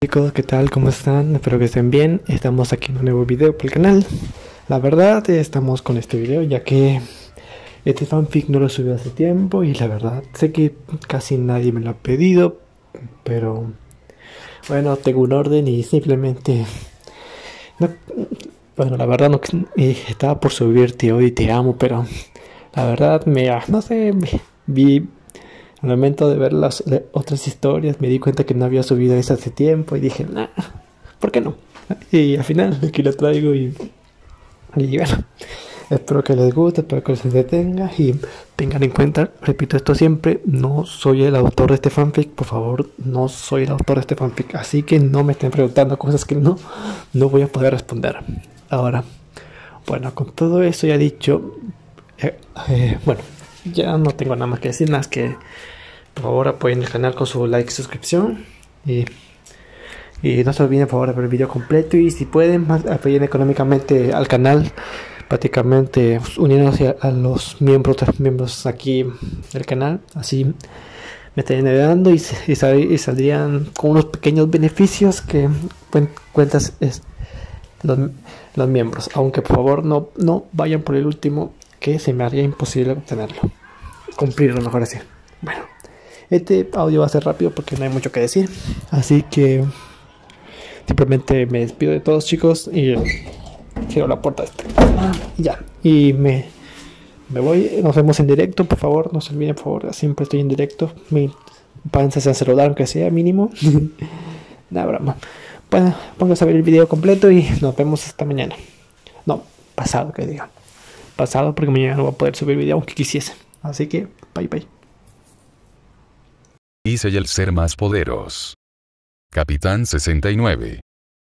Chicos, ¿qué tal? ¿Cómo están? Espero que estén bien. Estamos aquí en un nuevo video por el canal. La verdad, estamos con este video ya que este fanfic no lo subió hace tiempo y la verdad, sé que casi nadie me lo ha pedido, pero bueno, tengo un orden y simplemente... bueno, la verdad, no, eh, estaba por subirte hoy, te amo, pero la verdad, me... no sé, vi al momento de ver las otras historias me di cuenta que no había subido esa hace tiempo y dije, nah, ¿por qué no? Y al final aquí lo traigo y, espero que les guste, espero que se detenga y tengan en cuenta, repito esto siempre, no soy el autor de este fanfic, por favor, no soy el autor de este fanfic, así que no me estén preguntando cosas que no, no voy a poder responder. Ahora, bueno, con todo eso ya dicho, eh, eh, bueno ya no tengo nada más que decir, más que por favor apoyen el canal con su like y suscripción. Y, no se olviden por favor ver el video completo y si pueden apoyen económicamente al canal, prácticamente pues, uniéndose a, los miembros, miembros aquí del canal, así me estarían ayudando y, saldrían con unos pequeños beneficios que cuentas los, miembros. Aunque por favor no, no vayan por el último que se me haría imposible obtenerlo. Cumplirlo, mejor así. Bueno, este audio va a ser rápido porque no hay mucho que decir. Así que simplemente me despido de todos, chicos, y cierro la puerta. Este. Y ya, y me, voy. Nos vemos en directo, por favor. No se olviden, por favor. Siempre estoy en directo. Mi, se a aunque sea mínimo. Nada, broma. Bueno, pónganse a ver el video completo y nos vemos hasta mañana. No, pasado que diga pasado porque mañana no va a poder subir video aunque quisiese. Así que, bye bye. Hice el ser más poderos. Capitán 69.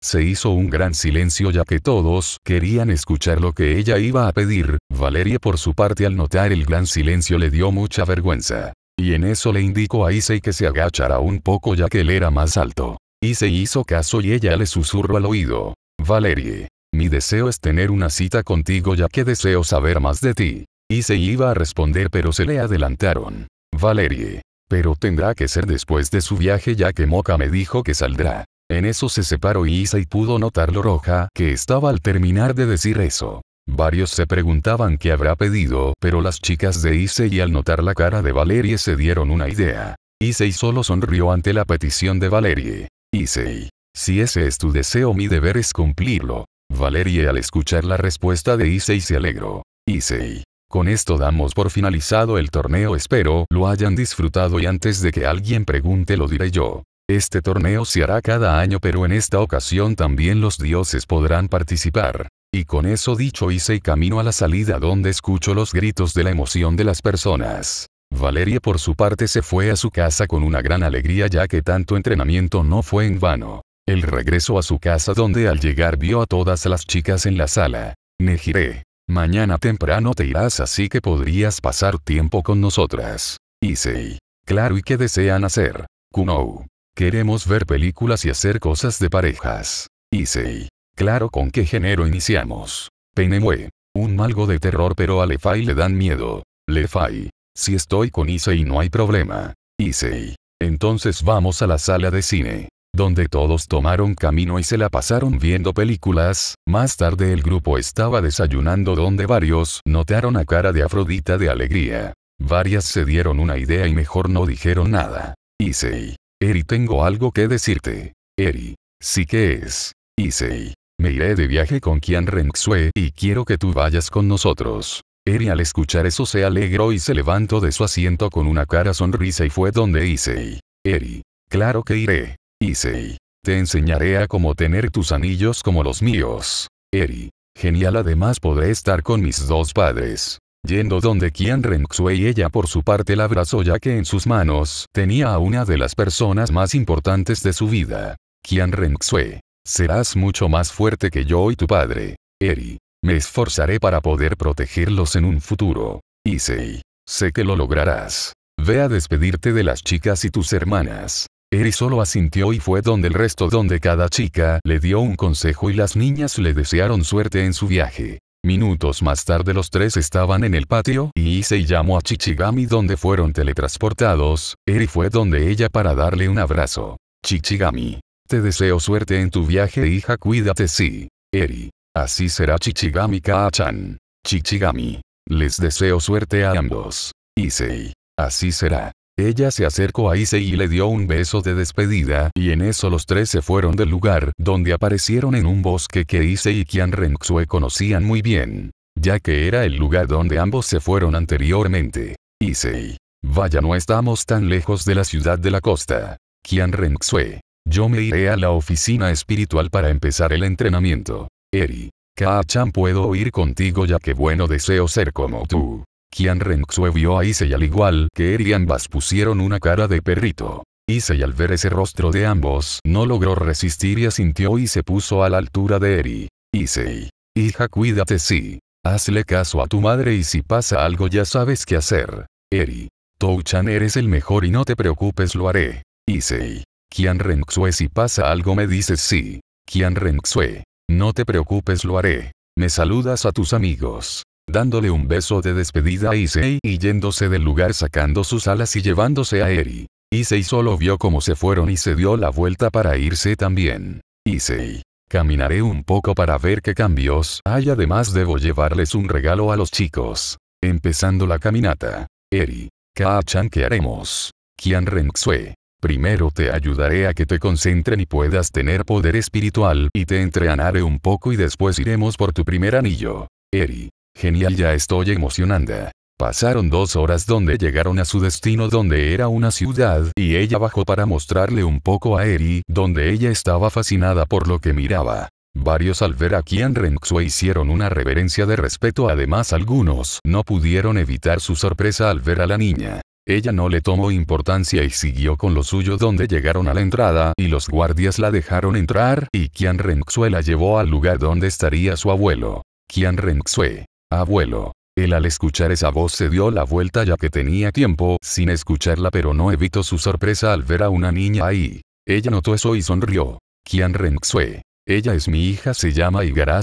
Se hizo un gran silencio ya que todos querían escuchar lo que ella iba a pedir, Valerie por su parte al notar el gran silencio le dio mucha vergüenza. Y en eso le indicó a Issei que se agachara un poco ya que él era más alto. se hizo caso y ella le susurró al oído. Valerie, mi deseo es tener una cita contigo ya que deseo saber más de ti. Y iba a responder pero se le adelantaron. Valerie. Pero tendrá que ser después de su viaje ya que Moca me dijo que saldrá. En eso se separó y Isei pudo notar lo roja que estaba al terminar de decir eso. Varios se preguntaban qué habrá pedido, pero las chicas de y al notar la cara de Valerie se dieron una idea. Isei solo sonrió ante la petición de Valerie. Isei. si ese es tu deseo mi deber es cumplirlo. Valerie al escuchar la respuesta de Isei, se alegró. Isei, Con esto damos por finalizado el torneo espero lo hayan disfrutado y antes de que alguien pregunte lo diré yo. Este torneo se hará cada año pero en esta ocasión también los dioses podrán participar. Y con eso dicho Isei camino a la salida donde escucho los gritos de la emoción de las personas. Valerie por su parte se fue a su casa con una gran alegría ya que tanto entrenamiento no fue en vano. El regreso a su casa donde al llegar vio a todas las chicas en la sala. Nejire. Mañana temprano te irás así que podrías pasar tiempo con nosotras. Isei, Claro y qué desean hacer. Kunou. Queremos ver películas y hacer cosas de parejas. Isei, Claro con qué género iniciamos. Penemue. Un malgo de terror pero a Lefai le dan miedo. Lefai. Si estoy con Isei no hay problema. Isei, Entonces vamos a la sala de cine donde todos tomaron camino y se la pasaron viendo películas, más tarde el grupo estaba desayunando donde varios notaron a cara de Afrodita de alegría. Varias se dieron una idea y mejor no dijeron nada. Issei. Eri tengo algo que decirte. Eri. Sí que es. Issei. Me iré de viaje con Kian Renxue y quiero que tú vayas con nosotros. Eri al escuchar eso se alegró y se levantó de su asiento con una cara sonrisa y fue donde Issei. Eri. Claro que iré. Isei, Te enseñaré a cómo tener tus anillos como los míos. Eri. Genial además podré estar con mis dos padres. Yendo donde Kian Renxue y ella por su parte la abrazó ya que en sus manos tenía a una de las personas más importantes de su vida. Kian Renxue. Serás mucho más fuerte que yo y tu padre. Eri. Me esforzaré para poder protegerlos en un futuro. Isei, Sé que lo lograrás. Ve a despedirte de las chicas y tus hermanas. Eri solo asintió y fue donde el resto donde cada chica le dio un consejo y las niñas le desearon suerte en su viaje. Minutos más tarde los tres estaban en el patio, y Issei llamó a Chichigami donde fueron teletransportados, Eri fue donde ella para darle un abrazo. Chichigami. Te deseo suerte en tu viaje hija cuídate sí. Eri. Así será Chichigami Kaachan. Chichigami. Les deseo suerte a ambos. Issei. Así será. Ella se acercó a Isei y le dio un beso de despedida, y en eso los tres se fueron del lugar, donde aparecieron en un bosque que Isei y Kian Renxue conocían muy bien, ya que era el lugar donde ambos se fueron anteriormente. Isei, Vaya no estamos tan lejos de la ciudad de la costa. Kian Renxue. Yo me iré a la oficina espiritual para empezar el entrenamiento. Eri. Ka-chan puedo ir contigo ya que bueno deseo ser como tú. Qian Renxue vio a Issei al igual que Eri ambas pusieron una cara de perrito. Issei al ver ese rostro de ambos no logró resistir y asintió y se puso a la altura de Eri. Issei. Hija cuídate sí. Hazle caso a tu madre y si pasa algo ya sabes qué hacer. Eri. Touchan eres el mejor y no te preocupes lo haré. Issei. Qian Renxue si pasa algo me dices sí. Qian Renxue. No te preocupes lo haré. Me saludas a tus amigos dándole un beso de despedida a Isei y yéndose del lugar sacando sus alas y llevándose a Eri. Isei solo vio cómo se fueron y se dio la vuelta para irse también. Isei. Caminaré un poco para ver qué cambios hay además debo llevarles un regalo a los chicos. Empezando la caminata. Eri. Ka-chan ¿qué haremos? Kian Renxue. Primero te ayudaré a que te concentren y puedas tener poder espiritual y te entrenaré un poco y después iremos por tu primer anillo. Eri. Genial, ya estoy emocionada. Pasaron dos horas donde llegaron a su destino donde era una ciudad, y ella bajó para mostrarle un poco a Eri, donde ella estaba fascinada por lo que miraba. Varios al ver a Qian Renxue hicieron una reverencia de respeto además algunos no pudieron evitar su sorpresa al ver a la niña. Ella no le tomó importancia y siguió con lo suyo donde llegaron a la entrada y los guardias la dejaron entrar y Qian Renxue la llevó al lugar donde estaría su abuelo. Qian Renxue Abuelo. Él al escuchar esa voz se dio la vuelta ya que tenía tiempo sin escucharla pero no evitó su sorpresa al ver a una niña ahí. Ella notó eso y sonrió. Kian Renxue. Ella es mi hija se llama Igara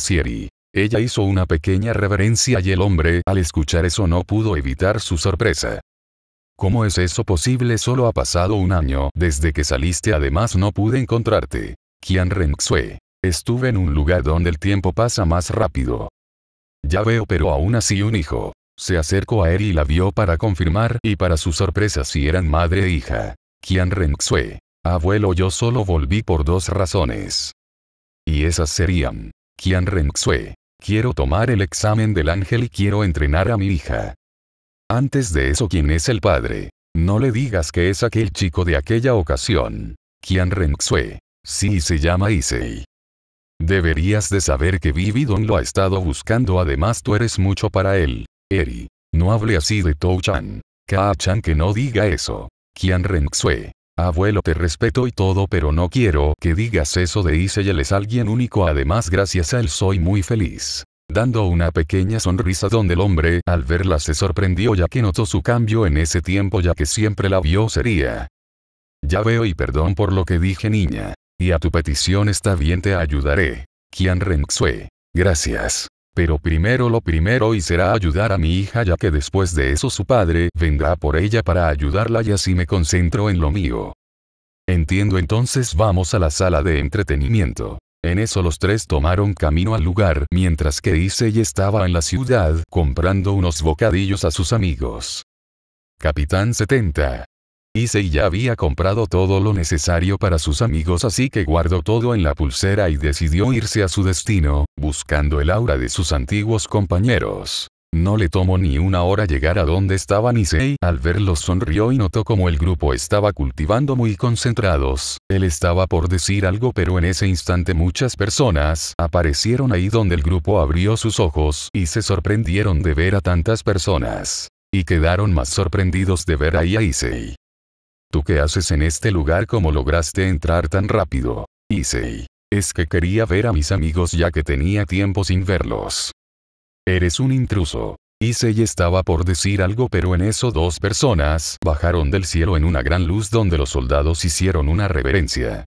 Ella hizo una pequeña reverencia y el hombre al escuchar eso no pudo evitar su sorpresa. ¿Cómo es eso posible? Solo ha pasado un año desde que saliste además no pude encontrarte. Kian Renxue. Estuve en un lugar donde el tiempo pasa más rápido. Ya veo pero aún así un hijo. Se acercó a él y la vio para confirmar y para su sorpresa si eran madre e hija. Qian Renxue. Abuelo yo solo volví por dos razones. Y esas serían. Qian Renxue. Quiero tomar el examen del ángel y quiero entrenar a mi hija. Antes de eso ¿quién es el padre? No le digas que es aquel chico de aquella ocasión. Qian Renxue. Sí se llama Isei. Deberías de saber que Vividon lo ha estado buscando además tú eres mucho para él. Eri. No hable así de Tou-chan. Ka-chan que no diga eso. Qian ren Abuelo te respeto y todo pero no quiero que digas eso de Y él es alguien único además gracias a él soy muy feliz. Dando una pequeña sonrisa donde el hombre al verla se sorprendió ya que notó su cambio en ese tiempo ya que siempre la vio sería. Ya veo y perdón por lo que dije niña. Y a tu petición está bien te ayudaré. Qian Renxue. Gracias. Pero primero lo primero y será ayudar a mi hija ya que después de eso su padre vendrá por ella para ayudarla y así me concentro en lo mío. Entiendo entonces vamos a la sala de entretenimiento. En eso los tres tomaron camino al lugar mientras que Issei estaba en la ciudad comprando unos bocadillos a sus amigos. Capitán 70. Isei ya había comprado todo lo necesario para sus amigos así que guardó todo en la pulsera y decidió irse a su destino, buscando el aura de sus antiguos compañeros. No le tomó ni una hora llegar a donde estaban Isei, al verlos sonrió y notó como el grupo estaba cultivando muy concentrados. Él estaba por decir algo pero en ese instante muchas personas aparecieron ahí donde el grupo abrió sus ojos y se sorprendieron de ver a tantas personas y quedaron más sorprendidos de ver ahí a Isei. ¿Tú qué haces en este lugar? ¿Cómo lograste entrar tan rápido? Issei. Es que quería ver a mis amigos ya que tenía tiempo sin verlos. Eres un intruso. Issei estaba por decir algo pero en eso dos personas bajaron del cielo en una gran luz donde los soldados hicieron una reverencia.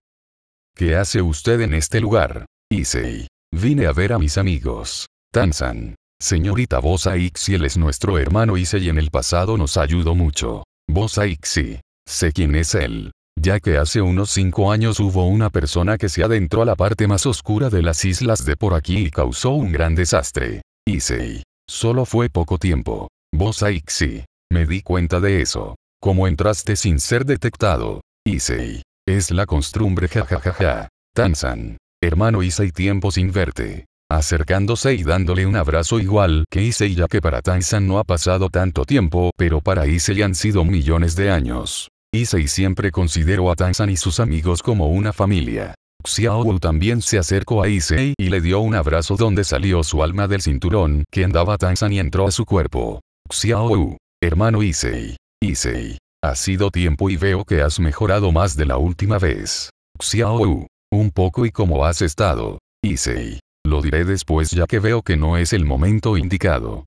¿Qué hace usted en este lugar? Issei. Vine a ver a mis amigos. Tanzan. Señorita Bosa él es nuestro hermano Issei en el pasado nos ayudó mucho. Bosa Ixi. Sé quién es él. Ya que hace unos cinco años hubo una persona que se adentró a la parte más oscura de las islas de por aquí y causó un gran desastre. Isei. Solo fue poco tiempo. Vos Aixi. Me di cuenta de eso. ¿Cómo entraste sin ser detectado. Isei. Es la costumbre jajajaja. Tansan. Hermano Isei, tiempo sin verte. Acercándose y dándole un abrazo igual que Isei, ya que para Tansan no ha pasado tanto tiempo pero para Isei han sido millones de años. Isei siempre consideró a Tanzan y sus amigos como una familia. Xiao también se acercó a Issei y le dio un abrazo donde salió su alma del cinturón que andaba Tanzan y entró a su cuerpo. Xiao hermano Issei. Issei, ha sido tiempo y veo que has mejorado más de la última vez. Xiao un poco y cómo has estado. Issei, lo diré después ya que veo que no es el momento indicado.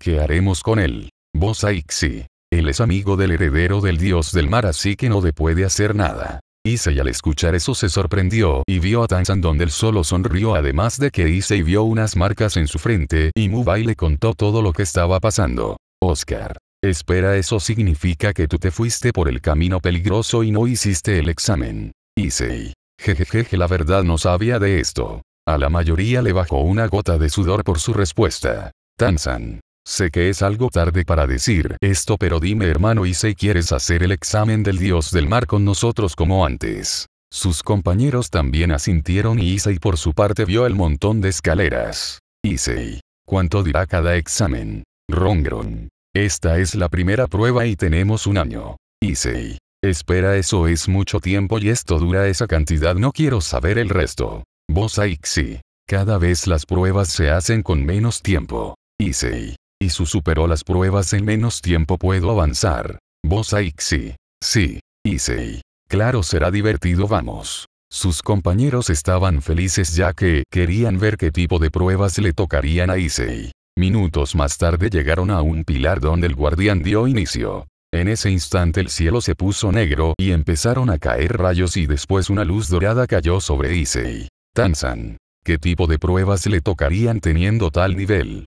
¿Qué haremos con él? Vos Aixi. Él es amigo del heredero del dios del mar así que no le puede hacer nada. Issei al escuchar eso se sorprendió y vio a Tansan donde él solo sonrió además de que Issei vio unas marcas en su frente y Mubai le contó todo lo que estaba pasando. Oscar. Espera eso significa que tú te fuiste por el camino peligroso y no hiciste el examen. Issei. Jejejeje la verdad no sabía de esto. A la mayoría le bajó una gota de sudor por su respuesta. Tansan. Sé que es algo tarde para decir esto, pero dime hermano y quieres hacer el examen del dios del mar con nosotros como antes. Sus compañeros también asintieron y Issei por su parte vio el montón de escaleras. Issei. ¿Cuánto dirá cada examen? Rongron. Esta es la primera prueba y tenemos un año. Issei. Espera eso es mucho tiempo y esto dura esa cantidad no quiero saber el resto. Vos Aixi. Cada vez las pruebas se hacen con menos tiempo. Isei y su superó las pruebas en menos tiempo puedo avanzar. Vos Aixi. Sí. Isei. Claro será divertido vamos. Sus compañeros estaban felices ya que querían ver qué tipo de pruebas le tocarían a Isei. Minutos más tarde llegaron a un pilar donde el guardián dio inicio. En ese instante el cielo se puso negro y empezaron a caer rayos y después una luz dorada cayó sobre Isei. Tanzan. ¿Qué tipo de pruebas le tocarían teniendo tal nivel?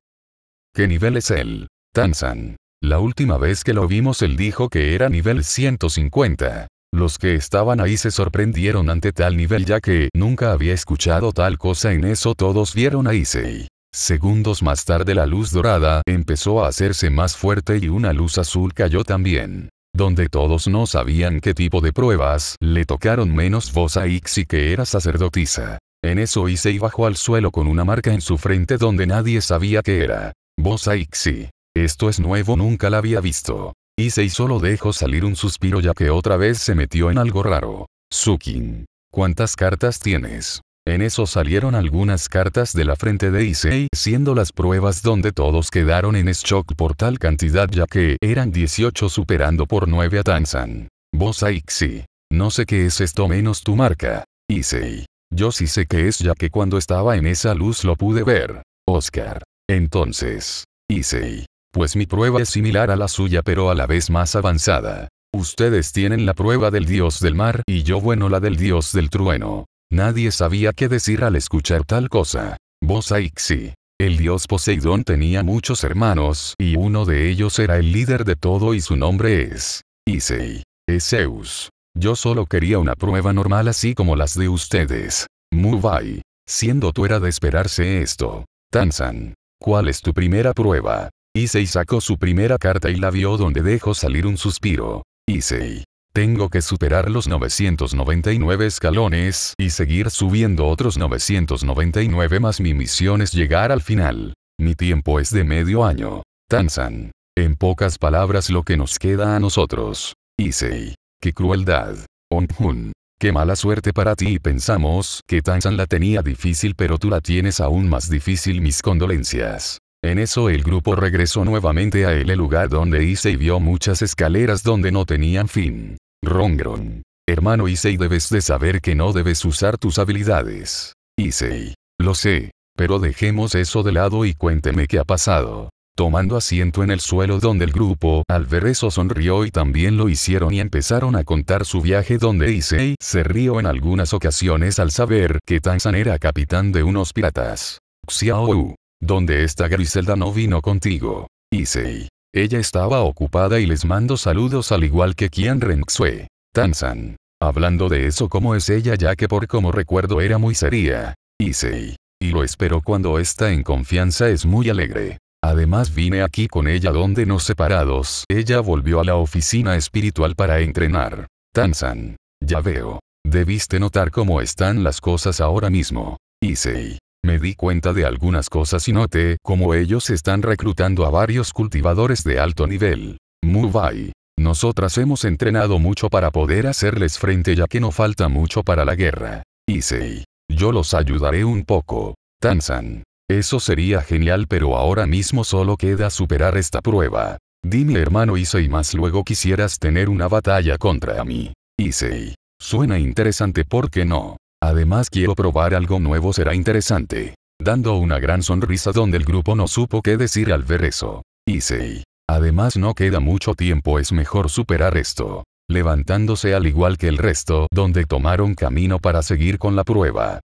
¿Qué nivel es él? Tanzan. La última vez que lo vimos él dijo que era nivel 150. Los que estaban ahí se sorprendieron ante tal nivel ya que nunca había escuchado tal cosa en eso todos vieron a Issei. Segundos más tarde la luz dorada empezó a hacerse más fuerte y una luz azul cayó también. Donde todos no sabían qué tipo de pruebas le tocaron menos voz a Ixi que era sacerdotisa. En eso Issei bajó al suelo con una marca en su frente donde nadie sabía qué era. Bosa Ixi. Esto es nuevo, nunca la había visto. Isei solo dejó salir un suspiro ya que otra vez se metió en algo raro. Sukin. ¿Cuántas cartas tienes? En eso salieron algunas cartas de la frente de Isei siendo las pruebas donde todos quedaron en shock por tal cantidad ya que eran 18 superando por 9 a Tanzan. Bosa Ixi. No sé qué es esto menos tu marca. Isei, Yo sí sé qué es ya que cuando estaba en esa luz lo pude ver. Oscar. Entonces, Isei. Pues mi prueba es similar a la suya pero a la vez más avanzada. Ustedes tienen la prueba del dios del mar y yo bueno la del dios del trueno. Nadie sabía qué decir al escuchar tal cosa. Vos Ixi. El dios Poseidón tenía muchos hermanos y uno de ellos era el líder de todo y su nombre es Isei. Es Zeus. Yo solo quería una prueba normal así como las de ustedes. Mubai. Siendo tú era de esperarse esto. Tanzan. ¿Cuál es tu primera prueba? Isei sacó su primera carta y la vio donde dejó salir un suspiro. Isei: Tengo que superar los 999 escalones y seguir subiendo otros 999 más mi misión es llegar al final. Mi tiempo es de medio año. Tanzan. En pocas palabras lo que nos queda a nosotros. Isei. Qué crueldad. Onjun. Qué mala suerte para ti y pensamos que Tansan la tenía difícil pero tú la tienes aún más difícil mis condolencias. En eso el grupo regresó nuevamente a el lugar donde y vio muchas escaleras donde no tenían fin. Rongron. Hermano Isei, debes de saber que no debes usar tus habilidades. Isei, Lo sé. Pero dejemos eso de lado y cuénteme qué ha pasado. Tomando asiento en el suelo donde el grupo al ver eso sonrió y también lo hicieron y empezaron a contar su viaje donde Issei se rió en algunas ocasiones al saber que Tanzan era capitán de unos piratas. Xiao, Donde esta Griselda no vino contigo. Issei. Ella estaba ocupada y les mando saludos al igual que Qian Renxue. Tanzan. Hablando de eso como es ella ya que por como recuerdo era muy seria. Issei. Y lo espero cuando está en confianza es muy alegre. Además vine aquí con ella donde nos separados. Ella volvió a la oficina espiritual para entrenar. Tanzan, Ya veo. Debiste notar cómo están las cosas ahora mismo. Issei. Me di cuenta de algunas cosas y noté cómo ellos están reclutando a varios cultivadores de alto nivel. Mubai. Nosotras hemos entrenado mucho para poder hacerles frente ya que no falta mucho para la guerra. Issei. Yo los ayudaré un poco. Tanzan. Eso sería genial pero ahora mismo solo queda superar esta prueba. Dime hermano Issei más luego quisieras tener una batalla contra mí. Issei. Suena interesante ¿por qué no? Además quiero probar algo nuevo será interesante. Dando una gran sonrisa donde el grupo no supo qué decir al ver eso. Issei. Además no queda mucho tiempo es mejor superar esto. Levantándose al igual que el resto donde tomaron camino para seguir con la prueba.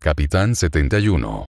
Capitán 71.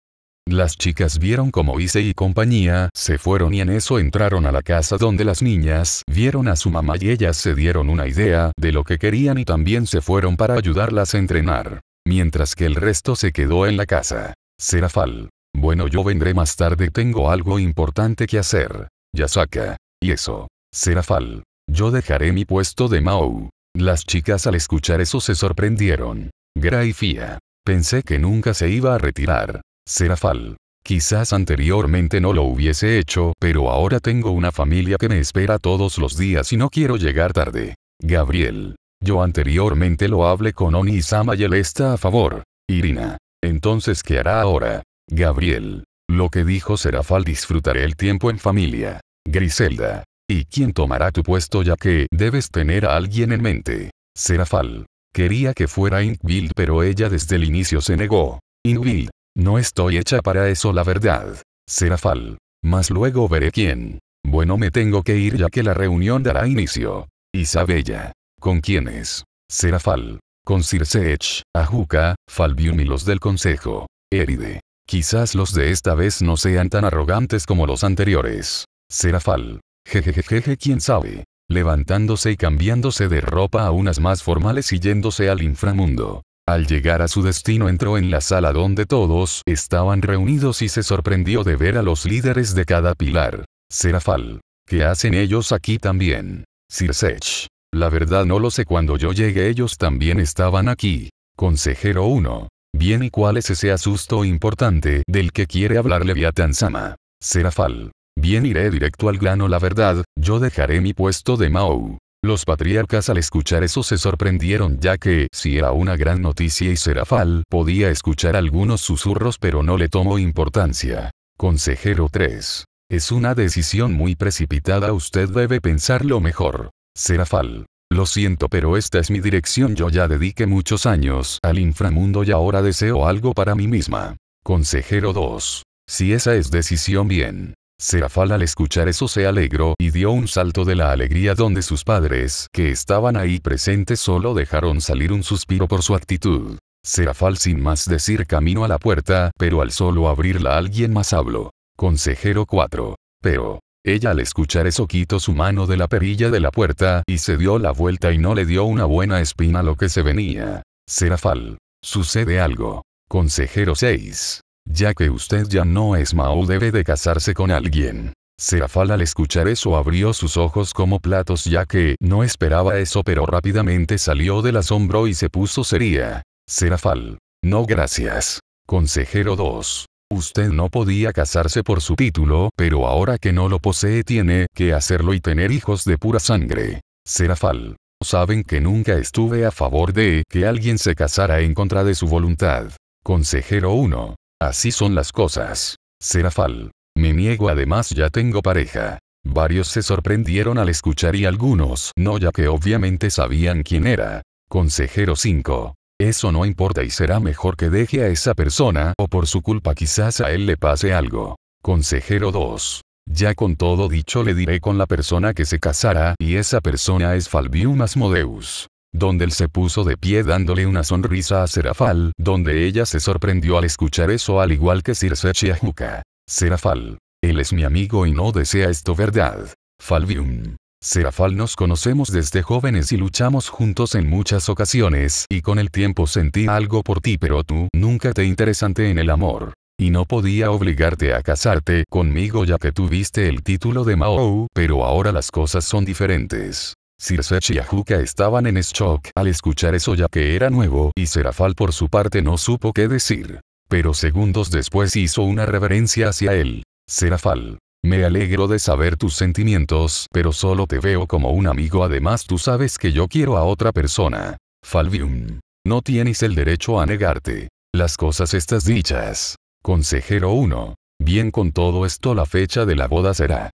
Las chicas vieron como Ise y compañía se fueron y en eso entraron a la casa donde las niñas vieron a su mamá y ellas se dieron una idea de lo que querían y también se fueron para ayudarlas a entrenar. Mientras que el resto se quedó en la casa. Serafal. Bueno yo vendré más tarde tengo algo importante que hacer. Yasaka. Y eso. Serafal. Yo dejaré mi puesto de Mao. Las chicas al escuchar eso se sorprendieron. Graifía, Pensé que nunca se iba a retirar. Serafal. Quizás anteriormente no lo hubiese hecho, pero ahora tengo una familia que me espera todos los días y no quiero llegar tarde. Gabriel. Yo anteriormente lo hablé con Oni Sama y él está a favor. Irina. Entonces, ¿qué hará ahora? Gabriel. Lo que dijo Serafal disfrutaré el tiempo en familia. Griselda. ¿Y quién tomará tu puesto ya que debes tener a alguien en mente? Serafal. Quería que fuera Inkbild pero ella desde el inicio se negó. Inkbild. No estoy hecha para eso, la verdad. Serafal. Más luego veré quién. Bueno, me tengo que ir ya que la reunión dará inicio. Isabella. ¿Con quiénes? Serafal. Con Circeech, Ajuca, Falbium y los del Consejo. Eride. Quizás los de esta vez no sean tan arrogantes como los anteriores. Serafal. Jejejejeje, quién sabe. Levantándose y cambiándose de ropa a unas más formales y yéndose al inframundo. Al llegar a su destino entró en la sala donde todos estaban reunidos y se sorprendió de ver a los líderes de cada pilar. Serafal. ¿Qué hacen ellos aquí también? Sirsech. La verdad no lo sé cuando yo llegué ellos también estaban aquí. Consejero 1. Bien y cuál es ese asusto importante del que quiere hablarle Leviathan Sama. Serafal. Bien iré directo al grano la verdad, yo dejaré mi puesto de Mao. Los patriarcas al escuchar eso se sorprendieron ya que, si era una gran noticia y Serafal podía escuchar algunos susurros pero no le tomó importancia. Consejero 3. Es una decisión muy precipitada, usted debe pensarlo mejor. Serafal. Lo siento pero esta es mi dirección, yo ya dediqué muchos años al inframundo y ahora deseo algo para mí misma. Consejero 2. Si esa es decisión bien. Serafal al escuchar eso se alegró y dio un salto de la alegría donde sus padres, que estaban ahí presentes, solo dejaron salir un suspiro por su actitud. Serafal sin más decir camino a la puerta, pero al solo abrirla alguien más habló. Consejero 4. Pero, ella al escuchar eso quitó su mano de la perilla de la puerta y se dio la vuelta y no le dio una buena espina a lo que se venía. Serafal. Sucede algo. Consejero 6. Ya que usted ya no es Mao debe de casarse con alguien. Serafal al escuchar eso abrió sus ojos como platos ya que no esperaba eso pero rápidamente salió del asombro y se puso seria. Serafal. No gracias. Consejero 2. Usted no podía casarse por su título, pero ahora que no lo posee tiene que hacerlo y tener hijos de pura sangre. Serafal. Saben que nunca estuve a favor de que alguien se casara en contra de su voluntad. Consejero 1. Así son las cosas. Serafal. Me niego además ya tengo pareja. Varios se sorprendieron al escuchar y algunos no ya que obviamente sabían quién era. Consejero 5. Eso no importa y será mejor que deje a esa persona o por su culpa quizás a él le pase algo. Consejero 2. Ya con todo dicho le diré con la persona que se casará y esa persona es Falbium Asmodeus donde él se puso de pie dándole una sonrisa a Serafal, donde ella se sorprendió al escuchar eso al igual que Circe Chiajuca. Serafal. Él es mi amigo y no desea esto verdad. Falvium. Serafal nos conocemos desde jóvenes y luchamos juntos en muchas ocasiones y con el tiempo sentí algo por ti pero tú nunca te interesante en el amor. Y no podía obligarte a casarte conmigo ya que tuviste el título de Mao, pero ahora las cosas son diferentes. Sirsech y Ahuka estaban en shock al escuchar eso ya que era nuevo y Serafal por su parte no supo qué decir. Pero segundos después hizo una reverencia hacia él. Serafal. Me alegro de saber tus sentimientos, pero solo te veo como un amigo además tú sabes que yo quiero a otra persona. Falvium. No tienes el derecho a negarte. Las cosas estas dichas. Consejero 1. Bien con todo esto la fecha de la boda será.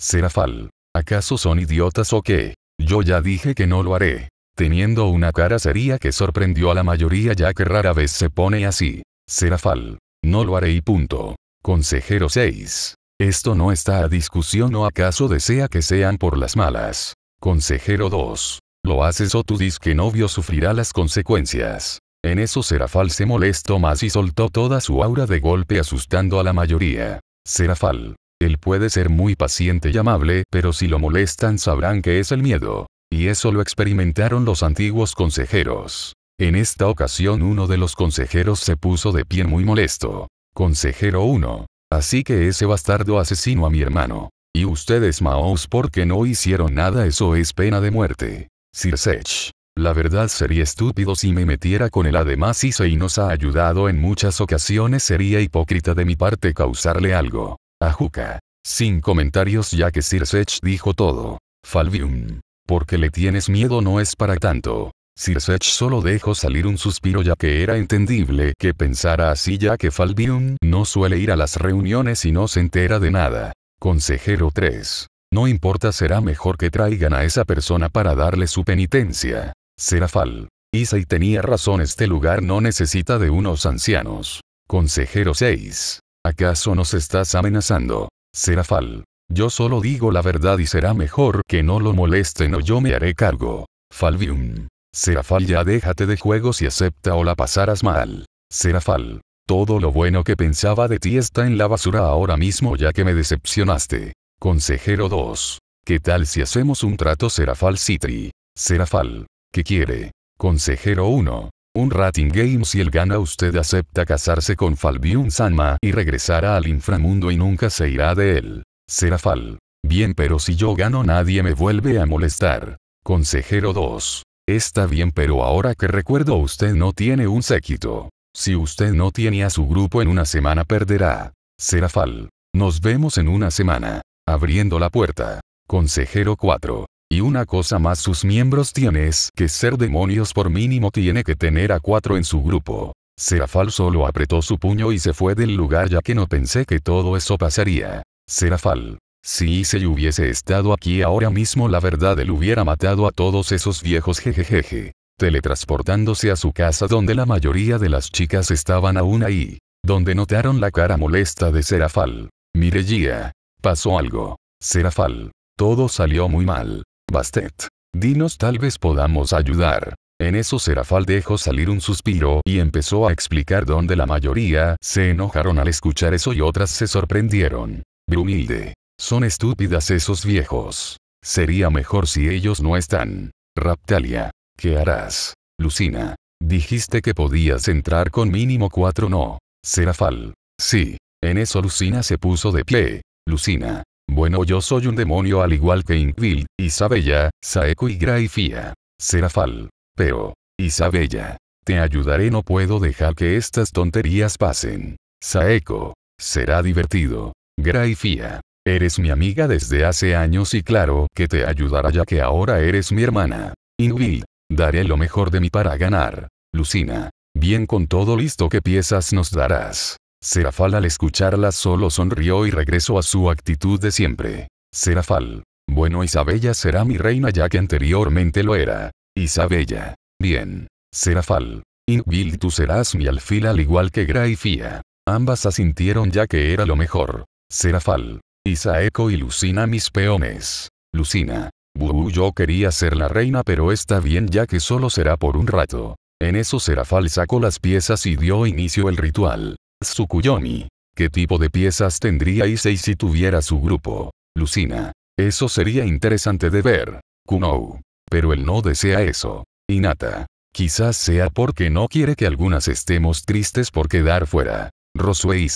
Serafal. ¿Acaso son idiotas o qué? Yo ya dije que no lo haré. Teniendo una cara seria que sorprendió a la mayoría ya que rara vez se pone así. Serafal. No lo haré y punto. Consejero 6. Esto no está a discusión o acaso desea que sean por las malas. Consejero 2. Lo haces o tu disque novio sufrirá las consecuencias. En eso Serafal se molestó más y soltó toda su aura de golpe asustando a la mayoría. Serafal. Él puede ser muy paciente y amable, pero si lo molestan sabrán que es el miedo. Y eso lo experimentaron los antiguos consejeros. En esta ocasión uno de los consejeros se puso de pie muy molesto. Consejero 1. Así que ese bastardo asesino a mi hermano. Y ustedes maos porque no hicieron nada eso es pena de muerte. Sech. La verdad sería estúpido si me metiera con él además hizo y nos ha ayudado en muchas ocasiones sería hipócrita de mi parte causarle algo. Juca. Sin comentarios ya que Sirsech dijo todo. Falvium. Porque le tienes miedo no es para tanto. Sirsech solo dejó salir un suspiro ya que era entendible que pensara así ya que Falvium no suele ir a las reuniones y no se entera de nada. Consejero 3. No importa será mejor que traigan a esa persona para darle su penitencia. Serafal. Fal. Isai tenía razón este lugar no necesita de unos ancianos. Consejero 6. ¿Acaso nos estás amenazando? Serafal. Yo solo digo la verdad y será mejor que no lo molesten o yo me haré cargo. Falvium. Serafal ya déjate de juegos y acepta o la pasarás mal. Serafal. Todo lo bueno que pensaba de ti está en la basura ahora mismo ya que me decepcionaste. Consejero 2. ¿Qué tal si hacemos un trato Serafal Citri? Serafal. ¿Qué quiere? Consejero 1 un rating game si él gana usted acepta casarse con Falbiun Sanma y regresará al inframundo y nunca se irá de él. Serafal. Bien pero si yo gano nadie me vuelve a molestar. Consejero 2. Está bien pero ahora que recuerdo usted no tiene un séquito. Si usted no tiene a su grupo en una semana perderá. Serafal. Nos vemos en una semana. Abriendo la puerta. Consejero 4. Y una cosa más sus miembros tienes que ser demonios por mínimo tiene que tener a cuatro en su grupo. Serafal solo apretó su puño y se fue del lugar ya que no pensé que todo eso pasaría. Serafal. Si se hubiese estado aquí ahora mismo la verdad él hubiera matado a todos esos viejos jejejeje. Teletransportándose a su casa donde la mayoría de las chicas estaban aún ahí. Donde notaron la cara molesta de Serafal. Mire Gia. Pasó algo. Serafal. Todo salió muy mal. Bastet. Dinos tal vez podamos ayudar. En eso Serafal dejó salir un suspiro y empezó a explicar dónde la mayoría se enojaron al escuchar eso y otras se sorprendieron. Brumilde. Son estúpidas esos viejos. Sería mejor si ellos no están. Raptalia. ¿Qué harás? Lucina. Dijiste que podías entrar con mínimo cuatro no. Serafal. Sí. En eso Lucina se puso de pie. Lucina. Bueno yo soy un demonio al igual que Inkville, Isabella, Saeko y Graifia. Serafal. Pero, Isabella. Te ayudaré no puedo dejar que estas tonterías pasen. Saeko. Será divertido. Graifia. Eres mi amiga desde hace años y claro que te ayudará ya que ahora eres mi hermana. Inkville. Daré lo mejor de mí para ganar. Lucina. Bien con todo listo que piezas nos darás. Serafal al escucharla solo sonrió y regresó a su actitud de siempre. Serafal. Bueno Isabella será mi reina ya que anteriormente lo era. Isabella. Bien. Serafal. Invil, tú serás mi alfil al igual que Fía. Ambas asintieron ya que era lo mejor. Serafal. Isaeco y Lucina mis peones. Lucina. Buu yo quería ser la reina pero está bien ya que solo será por un rato. En eso Serafal sacó las piezas y dio inicio el ritual. Tsukuyomi. ¿Qué tipo de piezas tendría Issei si tuviera su grupo? Lucina. Eso sería interesante de ver. Kunou. Pero él no desea eso. Inata, Quizás sea porque no quiere que algunas estemos tristes por quedar fuera. Rosue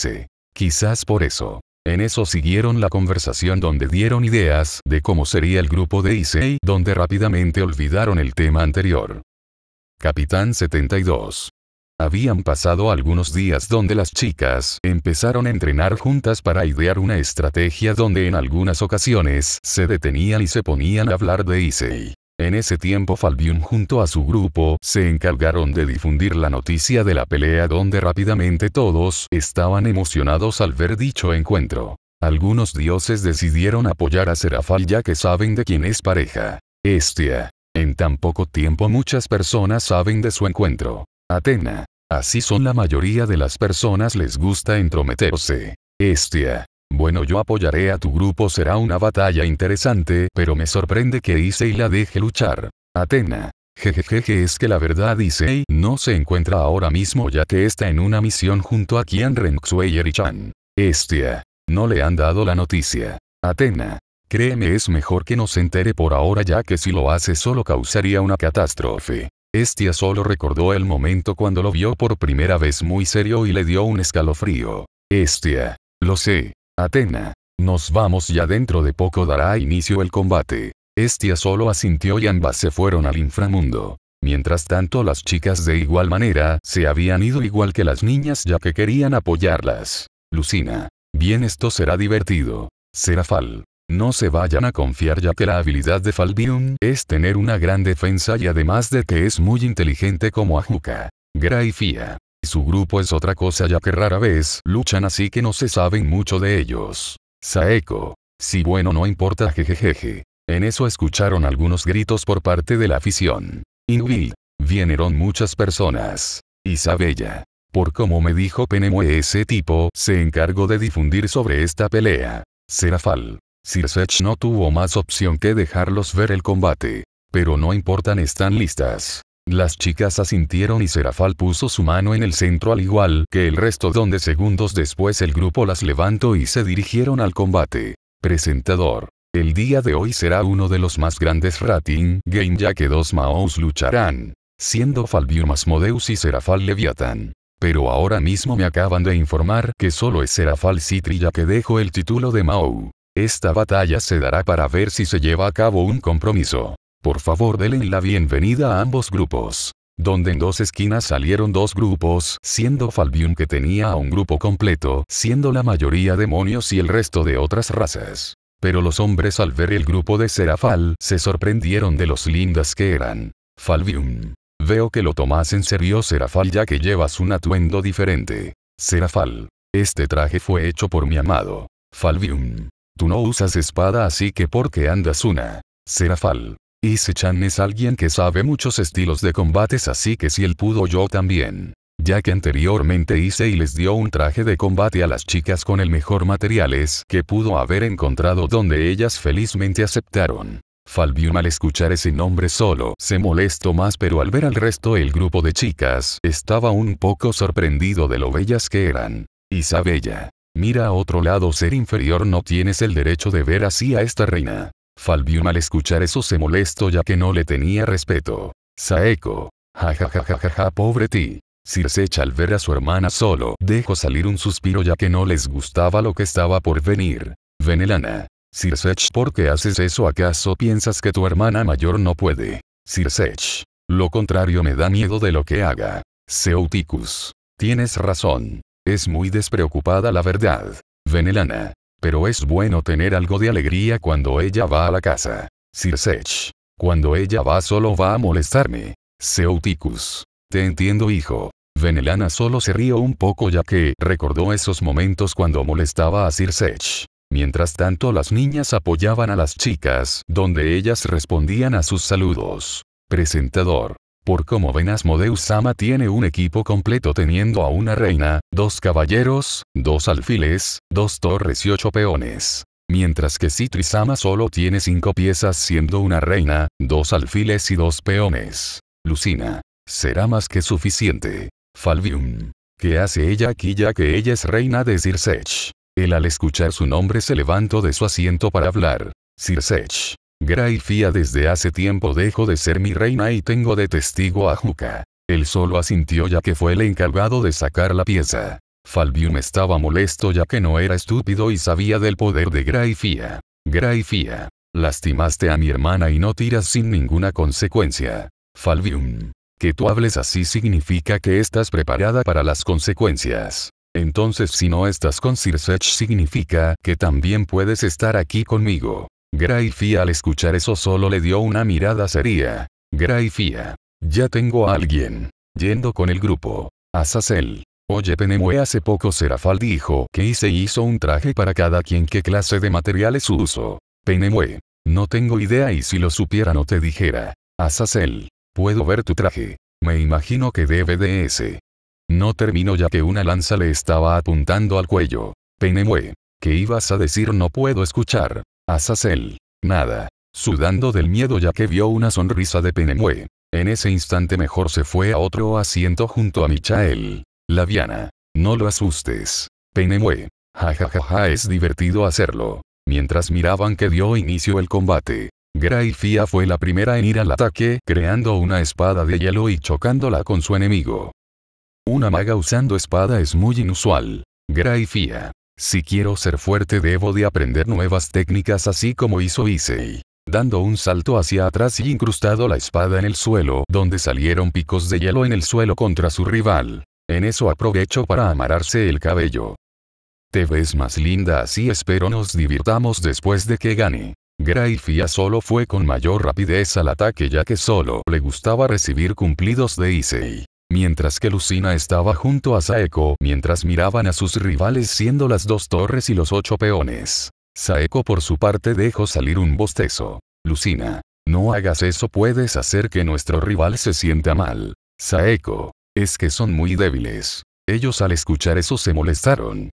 Quizás por eso. En eso siguieron la conversación donde dieron ideas de cómo sería el grupo de Issei donde rápidamente olvidaron el tema anterior. Capitán 72. Habían pasado algunos días donde las chicas empezaron a entrenar juntas para idear una estrategia donde en algunas ocasiones se detenían y se ponían a hablar de Issei. En ese tiempo Falbium junto a su grupo se encargaron de difundir la noticia de la pelea donde rápidamente todos estaban emocionados al ver dicho encuentro. Algunos dioses decidieron apoyar a Serafal ya que saben de quién es pareja. Estia. En tan poco tiempo muchas personas saben de su encuentro. Atena. Así son la mayoría de las personas les gusta entrometerse. Estia. Bueno yo apoyaré a tu grupo será una batalla interesante pero me sorprende que y la deje luchar. Atena. Jejejeje es que la verdad Issei no se encuentra ahora mismo ya que está en una misión junto a Kian Renxueyer y Chan. Estia. No le han dado la noticia. Atena. Créeme es mejor que no se entere por ahora ya que si lo hace solo causaría una catástrofe. Estia solo recordó el momento cuando lo vio por primera vez muy serio y le dio un escalofrío. Estia. Lo sé. Atena. Nos vamos ya dentro de poco dará inicio el combate. Estia solo asintió y ambas se fueron al inframundo. Mientras tanto las chicas de igual manera se habían ido igual que las niñas ya que querían apoyarlas. Lucina. Bien esto será divertido. Serafal. No se vayan a confiar ya que la habilidad de Falbion es tener una gran defensa y además de que es muy inteligente como Ajuka. Graifia. y Su grupo es otra cosa ya que rara vez luchan así que no se saben mucho de ellos. Saeko. Si bueno no importa jejejeje. En eso escucharon algunos gritos por parte de la afición. Inuil. Vinieron muchas personas. Isabella. Por como me dijo Penemue ese tipo se encargó de difundir sobre esta pelea. Serafal. Sirsech no tuvo más opción que dejarlos ver el combate. Pero no importan, están listas. Las chicas asintieron y Serafal puso su mano en el centro al igual que el resto donde segundos después el grupo las levantó y se dirigieron al combate. Presentador. El día de hoy será uno de los más grandes rating game ya que dos Maous lucharán, siendo más Modeus y Serafal Leviathan. Pero ahora mismo me acaban de informar que solo es Serafal Citri ya que dejó el título de Mao. Esta batalla se dará para ver si se lleva a cabo un compromiso. Por favor denle la bienvenida a ambos grupos. Donde en dos esquinas salieron dos grupos, siendo Falbium que tenía a un grupo completo, siendo la mayoría demonios y el resto de otras razas. Pero los hombres al ver el grupo de Serafal, se sorprendieron de los lindas que eran. Falbium. Veo que lo tomas en serio Serafal ya que llevas un atuendo diferente. Serafal. Este traje fue hecho por mi amado. Falbium. Tú no usas espada así que porque andas una. Serafal. Y Sechan es alguien que sabe muchos estilos de combates así que si él pudo yo también. Ya que anteriormente hice y les dio un traje de combate a las chicas con el mejor materiales que pudo haber encontrado donde ellas felizmente aceptaron. Falbium al escuchar ese nombre solo se molestó más pero al ver al resto el grupo de chicas estaba un poco sorprendido de lo bellas que eran. Isabella. Mira a otro lado ser inferior no tienes el derecho de ver así a esta reina. Falbium al escuchar eso se molestó ya que no le tenía respeto. Saeko. Ja ja ja ja ja ja pobre ti. Sirsech al ver a su hermana solo dejó salir un suspiro ya que no les gustaba lo que estaba por venir. Venelana. Sirsech, ¿por qué haces eso acaso piensas que tu hermana mayor no puede? Sirsech, Lo contrario me da miedo de lo que haga. Ceuticus. Tienes razón. Es muy despreocupada la verdad. Venelana. Pero es bueno tener algo de alegría cuando ella va a la casa. Circech. Cuando ella va solo va a molestarme. Ceuticus. Te entiendo hijo. Venelana solo se rió un poco ya que recordó esos momentos cuando molestaba a Circech. Mientras tanto las niñas apoyaban a las chicas, donde ellas respondían a sus saludos. Presentador. Por como ven Sama tiene un equipo completo teniendo a una reina, dos caballeros, dos alfiles, dos torres y ocho peones. Mientras que Sama solo tiene cinco piezas siendo una reina, dos alfiles y dos peones. Lucina. Será más que suficiente. Falvium. ¿Qué hace ella aquí ya que ella es reina de Sirsech? Él al escuchar su nombre se levantó de su asiento para hablar. Sirsech. Graifía desde hace tiempo dejó de ser mi reina y tengo de testigo a Juca. Él solo asintió ya que fue el encargado de sacar la pieza. Falbium estaba molesto ya que no era estúpido y sabía del poder de Graifía. Graifía. Lastimaste a mi hermana y no tiras sin ninguna consecuencia. Falbium. Que tú hables así significa que estás preparada para las consecuencias. Entonces si no estás con Circech significa que también puedes estar aquí conmigo. Grayfia al escuchar eso solo le dio una mirada seria. Grayfia. Ya tengo a alguien. Yendo con el grupo. Azazel. Oye Penemue hace poco Serafal dijo que y hizo un traje para cada quien qué clase de materiales uso. Penemue. No tengo idea y si lo supiera no te dijera. Azazel. Puedo ver tu traje. Me imagino que debe de ese. No terminó ya que una lanza le estaba apuntando al cuello. Penemue. ¿Qué ibas a decir? No puedo escuchar. Azazel. Nada. Sudando del miedo ya que vio una sonrisa de Penemue. En ese instante mejor se fue a otro asiento junto a Michael. Laviana. No lo asustes. Penemue. Jajajaja ja, ja, es divertido hacerlo. Mientras miraban que dio inicio el combate. Gray fue la primera en ir al ataque, creando una espada de hielo y chocándola con su enemigo. Una maga usando espada es muy inusual. Gray si quiero ser fuerte debo de aprender nuevas técnicas así como hizo Issei. Dando un salto hacia atrás y incrustado la espada en el suelo, donde salieron picos de hielo en el suelo contra su rival. En eso aprovecho para amarrarse el cabello. Te ves más linda así espero nos divirtamos después de que gane. Graifia solo fue con mayor rapidez al ataque ya que solo le gustaba recibir cumplidos de Issei. Mientras que Lucina estaba junto a Saeko mientras miraban a sus rivales siendo las dos torres y los ocho peones. Saeko por su parte dejó salir un bostezo. Lucina. No hagas eso puedes hacer que nuestro rival se sienta mal. Saeko. Es que son muy débiles. Ellos al escuchar eso se molestaron.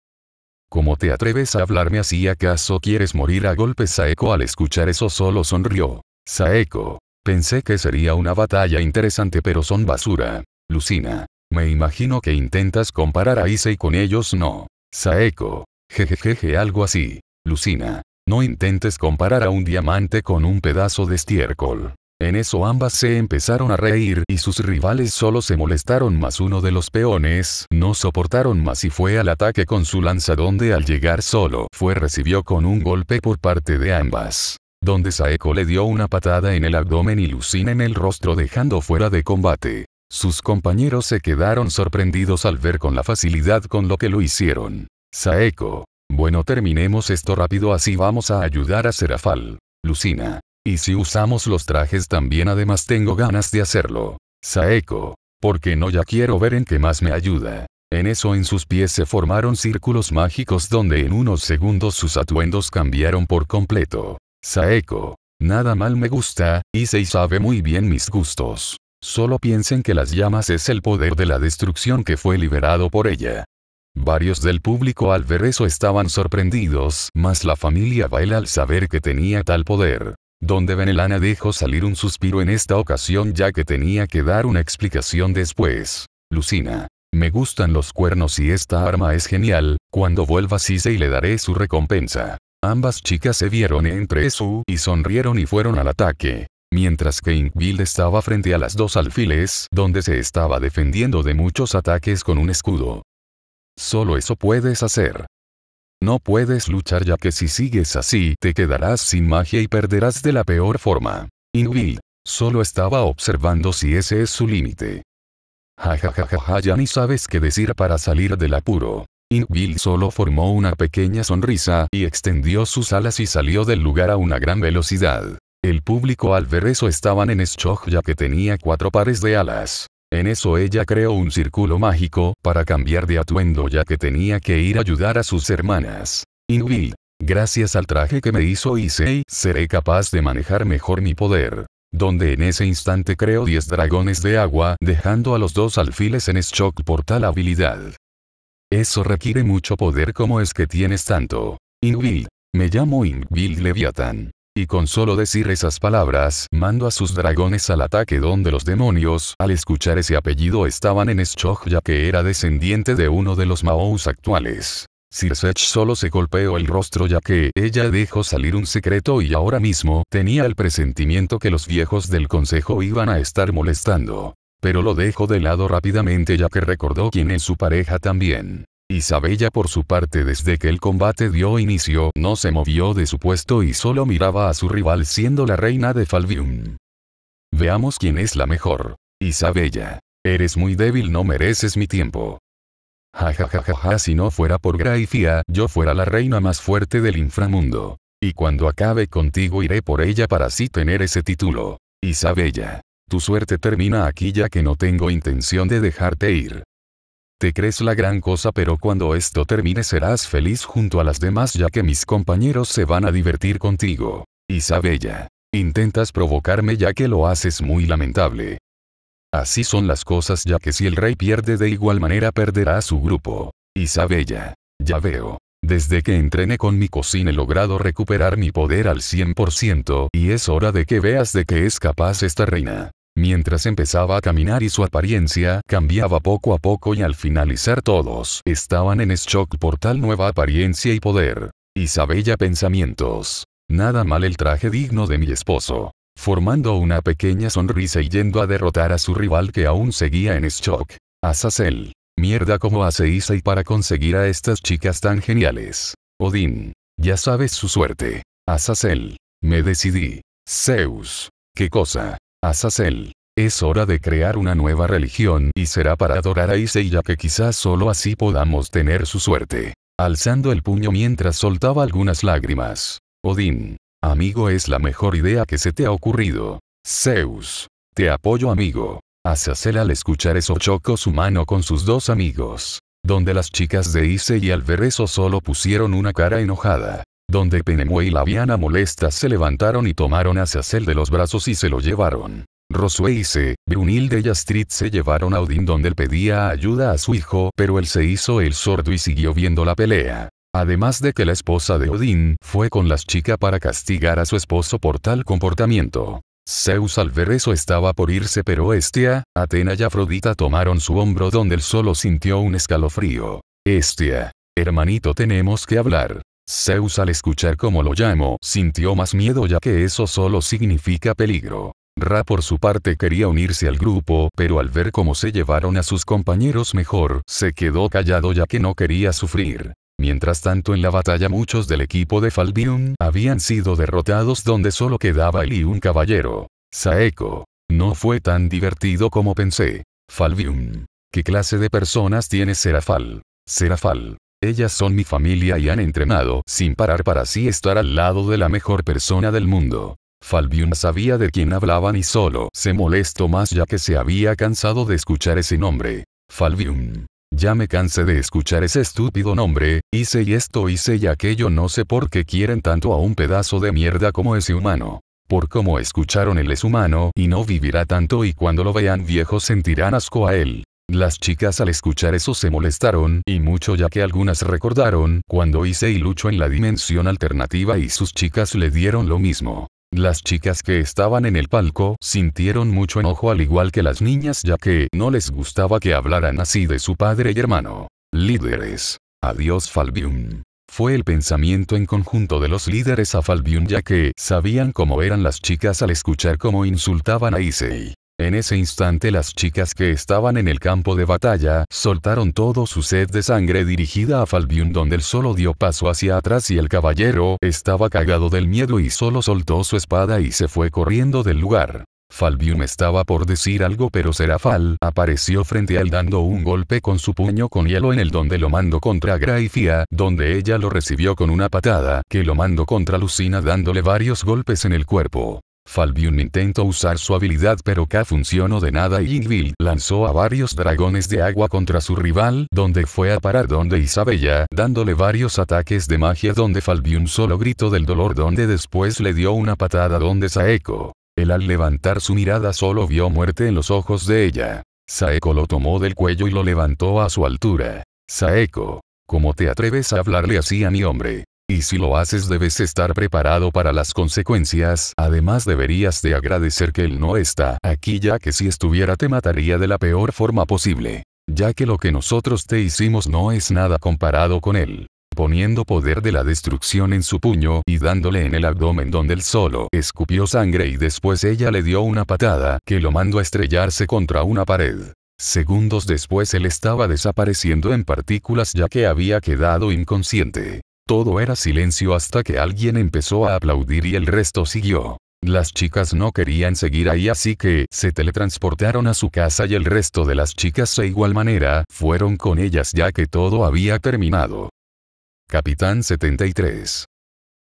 ¿Cómo te atreves a hablarme así acaso quieres morir a golpes? Saeko al escuchar eso solo sonrió. Saeko. Pensé que sería una batalla interesante pero son basura. Lucina. Me imagino que intentas comparar a y con ellos, no. Saeko. Jejejeje, algo así. Lucina. No intentes comparar a un diamante con un pedazo de estiércol. En eso ambas se empezaron a reír y sus rivales solo se molestaron más uno de los peones, no soportaron más y fue al ataque con su lanza donde al llegar solo fue recibió con un golpe por parte de ambas. Donde Saeko le dio una patada en el abdomen y Lucina en el rostro dejando fuera de combate. Sus compañeros se quedaron sorprendidos al ver con la facilidad con lo que lo hicieron. Saeko. Bueno, terminemos esto rápido así vamos a ayudar a Serafal. Lucina. Y si usamos los trajes también además tengo ganas de hacerlo. Saeko. Porque no ya quiero ver en qué más me ayuda. En eso en sus pies se formaron círculos mágicos donde en unos segundos sus atuendos cambiaron por completo. Saeko. Nada mal me gusta, y se sabe muy bien mis gustos. Solo piensen que las llamas es el poder de la destrucción que fue liberado por ella. Varios del público al ver eso estaban sorprendidos, mas la familia baila al saber que tenía tal poder. Donde Benelana dejó salir un suspiro en esta ocasión ya que tenía que dar una explicación después. Lucina. Me gustan los cuernos y esta arma es genial, cuando vuelva Cise y le daré su recompensa. Ambas chicas se vieron entre su y sonrieron y fueron al ataque mientras que Inkville estaba frente a las dos alfiles, donde se estaba defendiendo de muchos ataques con un escudo. Solo eso puedes hacer. No puedes luchar ya que si sigues así te quedarás sin magia y perderás de la peor forma. Inkville. Solo estaba observando si ese es su límite. Jajajaja ya ni sabes qué decir para salir del apuro. Inkville solo formó una pequeña sonrisa y extendió sus alas y salió del lugar a una gran velocidad. El público al ver eso estaban en shock ya que tenía cuatro pares de alas. En eso ella creó un círculo mágico, para cambiar de atuendo ya que tenía que ir a ayudar a sus hermanas. Inubi. Gracias al traje que me hizo Issei, seré capaz de manejar mejor mi poder. Donde en ese instante creó 10 dragones de agua, dejando a los dos alfiles en shock por tal habilidad. Eso requiere mucho poder como es que tienes tanto. Invil, Me llamo Invil Leviathan. Y con solo decir esas palabras, mando a sus dragones al ataque donde los demonios, al escuchar ese apellido estaban en Schoch, ya que era descendiente de uno de los Maous actuales. Sirsech solo se golpeó el rostro ya que ella dejó salir un secreto y ahora mismo tenía el presentimiento que los viejos del consejo iban a estar molestando. Pero lo dejó de lado rápidamente ya que recordó quién es su pareja también. Isabella por su parte desde que el combate dio inicio no se movió de su puesto y solo miraba a su rival siendo la reina de Falvium. Veamos quién es la mejor. Isabella. Eres muy débil no mereces mi tiempo. Ja ja ja ja ja si no fuera por Graifia yo fuera la reina más fuerte del inframundo. Y cuando acabe contigo iré por ella para así tener ese título. Isabella. Tu suerte termina aquí ya que no tengo intención de dejarte ir te crees la gran cosa pero cuando esto termine serás feliz junto a las demás ya que mis compañeros se van a divertir contigo. Isabella. Intentas provocarme ya que lo haces muy lamentable. Así son las cosas ya que si el rey pierde de igual manera perderá a su grupo. Isabella. Ya veo. Desde que entrené con mi cocina he logrado recuperar mi poder al 100% y es hora de que veas de qué es capaz esta reina. Mientras empezaba a caminar y su apariencia cambiaba poco a poco y al finalizar todos estaban en shock por tal nueva apariencia y poder. Isabella Pensamientos. Nada mal el traje digno de mi esposo. Formando una pequeña sonrisa y yendo a derrotar a su rival que aún seguía en shock. Azazel. Mierda como hace y para conseguir a estas chicas tan geniales. Odín. Ya sabes su suerte. Azazel. Me decidí. Zeus. ¿Qué cosa? Azazel. Es hora de crear una nueva religión y será para adorar a ya que quizás solo así podamos tener su suerte. Alzando el puño mientras soltaba algunas lágrimas. Odín. Amigo es la mejor idea que se te ha ocurrido. Zeus. Te apoyo amigo. Azazel al escuchar eso chocó su mano con sus dos amigos. Donde las chicas de Ise y al ver eso solo pusieron una cara enojada donde Penemue y Viana molestas se levantaron y tomaron a Cecel de los brazos y se lo llevaron. Rosue y Brunilde y Astrid se llevaron a Odín donde él pedía ayuda a su hijo, pero él se hizo el sordo y siguió viendo la pelea. Además de que la esposa de Odín fue con las chicas para castigar a su esposo por tal comportamiento. Zeus al ver eso estaba por irse pero Estia, Atena y Afrodita tomaron su hombro donde él solo sintió un escalofrío. Estia, hermanito tenemos que hablar. Zeus al escuchar cómo lo llamo, sintió más miedo ya que eso solo significa peligro. Ra por su parte quería unirse al grupo, pero al ver cómo se llevaron a sus compañeros mejor, se quedó callado ya que no quería sufrir. Mientras tanto en la batalla muchos del equipo de Falbium habían sido derrotados donde solo quedaba él y un caballero. Saeko. No fue tan divertido como pensé. Falbium. ¿Qué clase de personas tiene Serafal? Serafal. Ellas son mi familia y han entrenado sin parar para así estar al lado de la mejor persona del mundo. Falvium sabía de quién hablaban y solo se molestó más ya que se había cansado de escuchar ese nombre. Falbium. Ya me cansé de escuchar ese estúpido nombre, hice y esto hice y aquello no sé por qué quieren tanto a un pedazo de mierda como ese humano. Por cómo escucharon él es humano y no vivirá tanto y cuando lo vean viejo sentirán asco a él. Las chicas al escuchar eso se molestaron, y mucho ya que algunas recordaron cuando Issei luchó en la dimensión alternativa y sus chicas le dieron lo mismo. Las chicas que estaban en el palco sintieron mucho enojo al igual que las niñas ya que no les gustaba que hablaran así de su padre y hermano. Líderes. Adiós Falbium. Fue el pensamiento en conjunto de los líderes a Falbium ya que sabían cómo eran las chicas al escuchar cómo insultaban a Issei. En ese instante las chicas que estaban en el campo de batalla soltaron todo su sed de sangre dirigida a Falvium donde él solo dio paso hacia atrás y el caballero estaba cagado del miedo y solo soltó su espada y se fue corriendo del lugar. Falbium estaba por decir algo pero Serafal apareció frente a él dando un golpe con su puño con hielo en el donde lo mandó contra Graifia, donde ella lo recibió con una patada que lo mandó contra Lucina dándole varios golpes en el cuerpo. Falbion intentó usar su habilidad pero K funcionó de nada y Yngvil lanzó a varios dragones de agua contra su rival donde fue a parar donde Isabella dándole varios ataques de magia donde Falbion solo gritó del dolor donde después le dio una patada donde Saeko. Él al levantar su mirada solo vio muerte en los ojos de ella. Saeko lo tomó del cuello y lo levantó a su altura. Saeko. ¿Cómo te atreves a hablarle así a mi hombre? Y si lo haces debes estar preparado para las consecuencias, además deberías de agradecer que él no está aquí ya que si estuviera te mataría de la peor forma posible. Ya que lo que nosotros te hicimos no es nada comparado con él poniendo poder de la destrucción en su puño y dándole en el abdomen donde él solo escupió sangre y después ella le dio una patada que lo mandó a estrellarse contra una pared. Segundos después él estaba desapareciendo en partículas ya que había quedado inconsciente. Todo era silencio hasta que alguien empezó a aplaudir y el resto siguió. Las chicas no querían seguir ahí así que se teletransportaron a su casa y el resto de las chicas de igual manera fueron con ellas ya que todo había terminado. Capitán 73.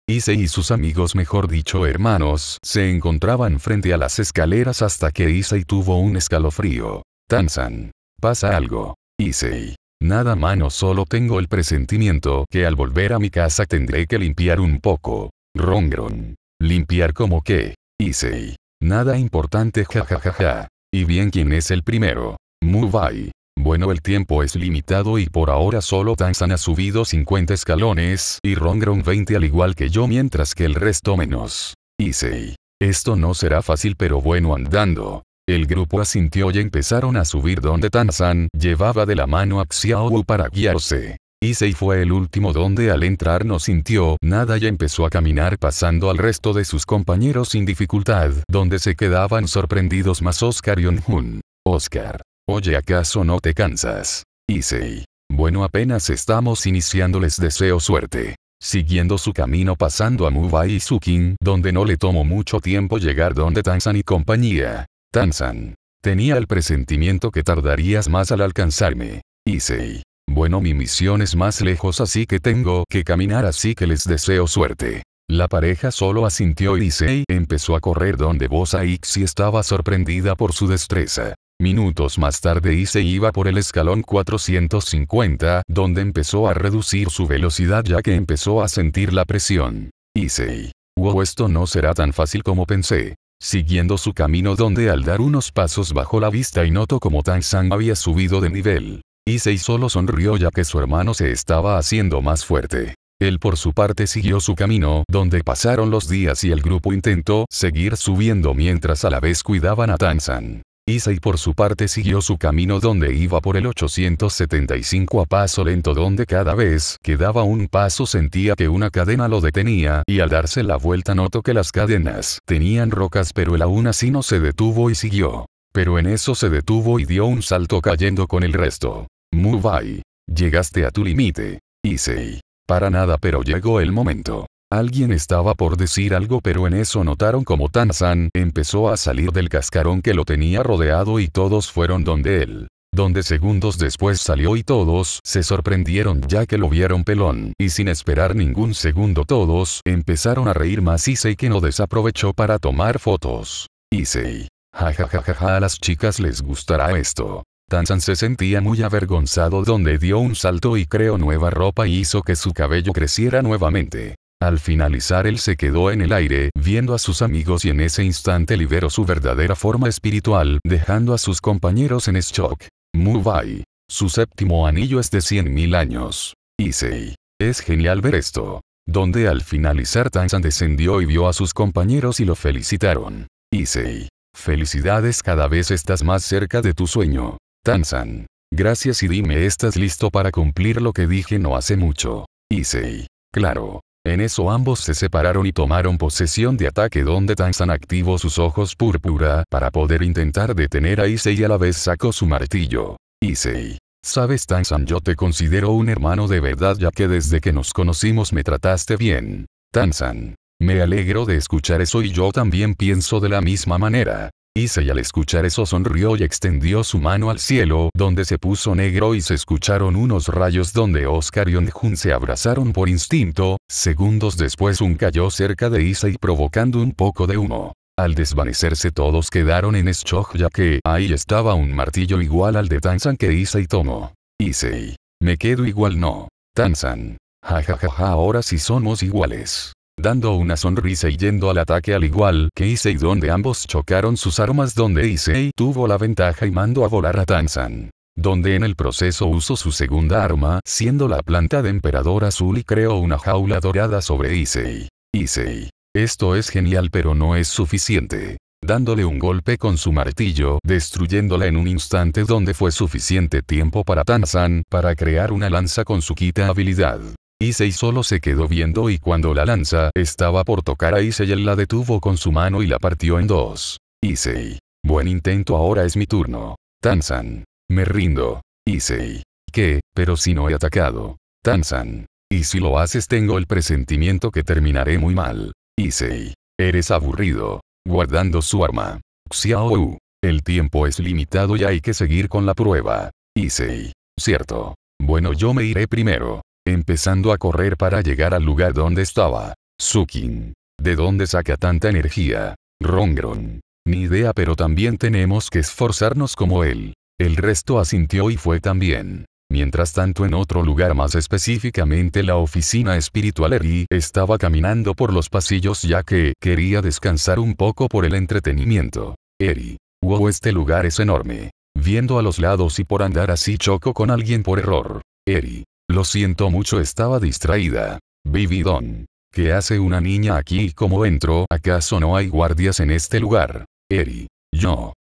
Isei y sus amigos, mejor dicho hermanos, se encontraban frente a las escaleras hasta que Isei tuvo un escalofrío. Tanzan. Pasa algo. Isei. Nada mano solo tengo el presentimiento que al volver a mi casa tendré que limpiar un poco. Rongron. Limpiar como que. Isei. Nada importante jajajaja. Ja, ja, ja. Y bien quién es el primero. Mubai. Bueno el tiempo es limitado y por ahora solo Tanzan ha subido 50 escalones y Rongron 20 al igual que yo mientras que el resto menos. Issei. Esto no será fácil pero bueno andando. El grupo asintió y empezaron a subir donde Tanzan llevaba de la mano a Xiaowu para guiarse. Isei fue el último donde al entrar no sintió nada y empezó a caminar pasando al resto de sus compañeros sin dificultad, donde se quedaban sorprendidos más Oscar y On-hun. Oscar. Oye, ¿acaso no te cansas? Isei. Bueno, apenas estamos iniciando, les deseo suerte. Siguiendo su camino pasando a Mubai y Sukin, donde no le tomó mucho tiempo llegar donde Tanzan y compañía. Tanzan. Tenía el presentimiento que tardarías más al alcanzarme. Issei. Bueno, mi misión es más lejos así que tengo que caminar así que les deseo suerte. La pareja solo asintió y Issei empezó a correr donde Bosa Ixi estaba sorprendida por su destreza. Minutos más tarde Isei iba por el escalón 450, donde empezó a reducir su velocidad ya que empezó a sentir la presión. Isei, Wow, esto no será tan fácil como pensé siguiendo su camino donde al dar unos pasos bajó la vista y notó como San había subido de nivel. Issei solo sonrió ya que su hermano se estaba haciendo más fuerte. Él por su parte siguió su camino, donde pasaron los días y el grupo intentó seguir subiendo mientras a la vez cuidaban a San. Issei por su parte siguió su camino donde iba por el 875 a paso lento donde cada vez que daba un paso sentía que una cadena lo detenía y al darse la vuelta notó que las cadenas tenían rocas pero él aún así no se detuvo y siguió. Pero en eso se detuvo y dio un salto cayendo con el resto. Mubai. Llegaste a tu límite. Isei. Para nada pero llegó el momento. Alguien estaba por decir algo pero en eso notaron como Tanzan empezó a salir del cascarón que lo tenía rodeado y todos fueron donde él. Donde segundos después salió y todos se sorprendieron ya que lo vieron pelón. Y sin esperar ningún segundo todos empezaron a reír más Issei que no desaprovechó para tomar fotos. Issei. ja a las chicas les gustará esto. Tanzan se sentía muy avergonzado donde dio un salto y creó nueva ropa y hizo que su cabello creciera nuevamente. Al finalizar él se quedó en el aire, viendo a sus amigos y en ese instante liberó su verdadera forma espiritual, dejando a sus compañeros en shock. Mubai. Su séptimo anillo es de 100.000 años. Issei. Es genial ver esto. Donde al finalizar Tanzan descendió y vio a sus compañeros y lo felicitaron. Issei. Felicidades cada vez estás más cerca de tu sueño. Tanzan. Gracias y dime estás listo para cumplir lo que dije no hace mucho. Issei. Claro. En eso ambos se separaron y tomaron posesión de ataque donde Tanzan activó sus ojos púrpura para poder intentar detener a Issei y a la vez sacó su martillo. Issei. Sabes Tanzan yo te considero un hermano de verdad ya que desde que nos conocimos me trataste bien. Tanzan. Me alegro de escuchar eso y yo también pienso de la misma manera. Isei al escuchar eso sonrió y extendió su mano al cielo, donde se puso negro y se escucharon unos rayos donde Oscar y Onjun se abrazaron por instinto, segundos después un cayó cerca de Isei provocando un poco de humo. Al desvanecerse todos quedaron en shock ya que ahí estaba un martillo igual al de Tanzan que Isei tomó. Isei, Me quedo igual no. Tanzan. Ja ja ja ja ahora sí somos iguales dando una sonrisa y yendo al ataque al igual que Issei donde ambos chocaron sus armas donde Issei tuvo la ventaja y mandó a volar a Tanzan. Donde en el proceso usó su segunda arma, siendo la planta de Emperador Azul y creó una jaula dorada sobre Issei. Issei. Esto es genial pero no es suficiente. Dándole un golpe con su martillo, destruyéndola en un instante donde fue suficiente tiempo para Tanzan para crear una lanza con su quita habilidad. Isei solo se quedó viendo y cuando la lanza estaba por tocar a Isei él la detuvo con su mano y la partió en dos. Isei Buen intento ahora es mi turno. Tanzan. Me rindo. Isei ¿Qué? Pero si no he atacado. Tanzan. Y si lo haces tengo el presentimiento que terminaré muy mal. Isei Eres aburrido. Guardando su arma. Xiao. El tiempo es limitado y hay que seguir con la prueba. Isei Cierto. Bueno yo me iré primero empezando a correr para llegar al lugar donde estaba. Sukin. ¿De dónde saca tanta energía? Rongron. Ni idea pero también tenemos que esforzarnos como él. El resto asintió y fue también. Mientras tanto en otro lugar más específicamente la oficina espiritual Eri estaba caminando por los pasillos ya que quería descansar un poco por el entretenimiento. Eri. Wow este lugar es enorme. Viendo a los lados y por andar así choco con alguien por error. Eri. Lo siento mucho, estaba distraída. Vividon. ¿Qué hace una niña aquí y cómo entro? ¿Acaso no hay guardias en este lugar? Eri. Yo.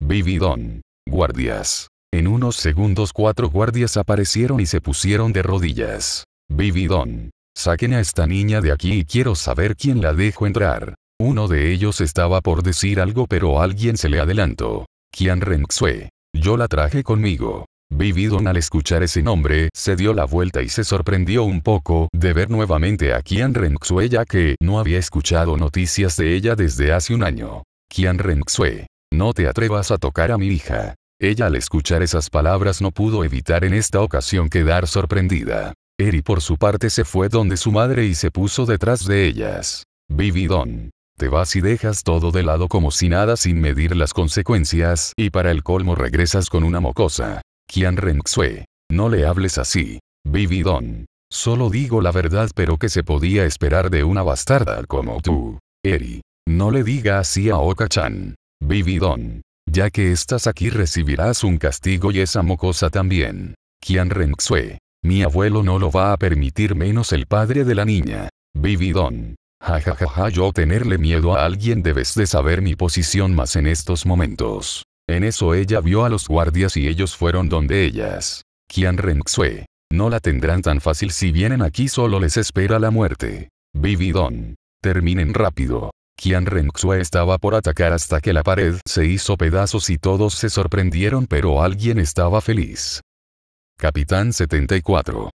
Vividon. Guardias. En unos segundos cuatro guardias aparecieron y se pusieron de rodillas. Vividon. Saquen a esta niña de aquí y quiero saber quién la dejó entrar. Uno de ellos estaba por decir algo pero alguien se le adelantó. Qian Renxue. Yo la traje conmigo. Vividon al escuchar ese nombre, se dio la vuelta y se sorprendió un poco, de ver nuevamente a Qian Renxue ya que no había escuchado noticias de ella desde hace un año. Qian Renxue, no te atrevas a tocar a mi hija. Ella al escuchar esas palabras no pudo evitar en esta ocasión quedar sorprendida. Eri por su parte se fue donde su madre y se puso detrás de ellas. Vividon. Te vas y dejas todo de lado como si nada sin medir las consecuencias, y para el colmo regresas con una mocosa. Kian Renxue. No le hables así. Vividon. Solo digo la verdad pero que se podía esperar de una bastarda como tú. Eri. No le diga así a Oka-chan. Vividon. Ya que estás aquí recibirás un castigo y esa mocosa también. Kian Renxue. Mi abuelo no lo va a permitir menos el padre de la niña. Vividon. Jajajaja ja, ja, ja, yo tenerle miedo a alguien debes de saber mi posición más en estos momentos. En eso ella vio a los guardias y ellos fueron donde ellas. Qian Renxue. No la tendrán tan fácil si vienen aquí solo les espera la muerte. Don. Terminen rápido. Qian Renxue estaba por atacar hasta que la pared se hizo pedazos y todos se sorprendieron pero alguien estaba feliz. Capitán 74.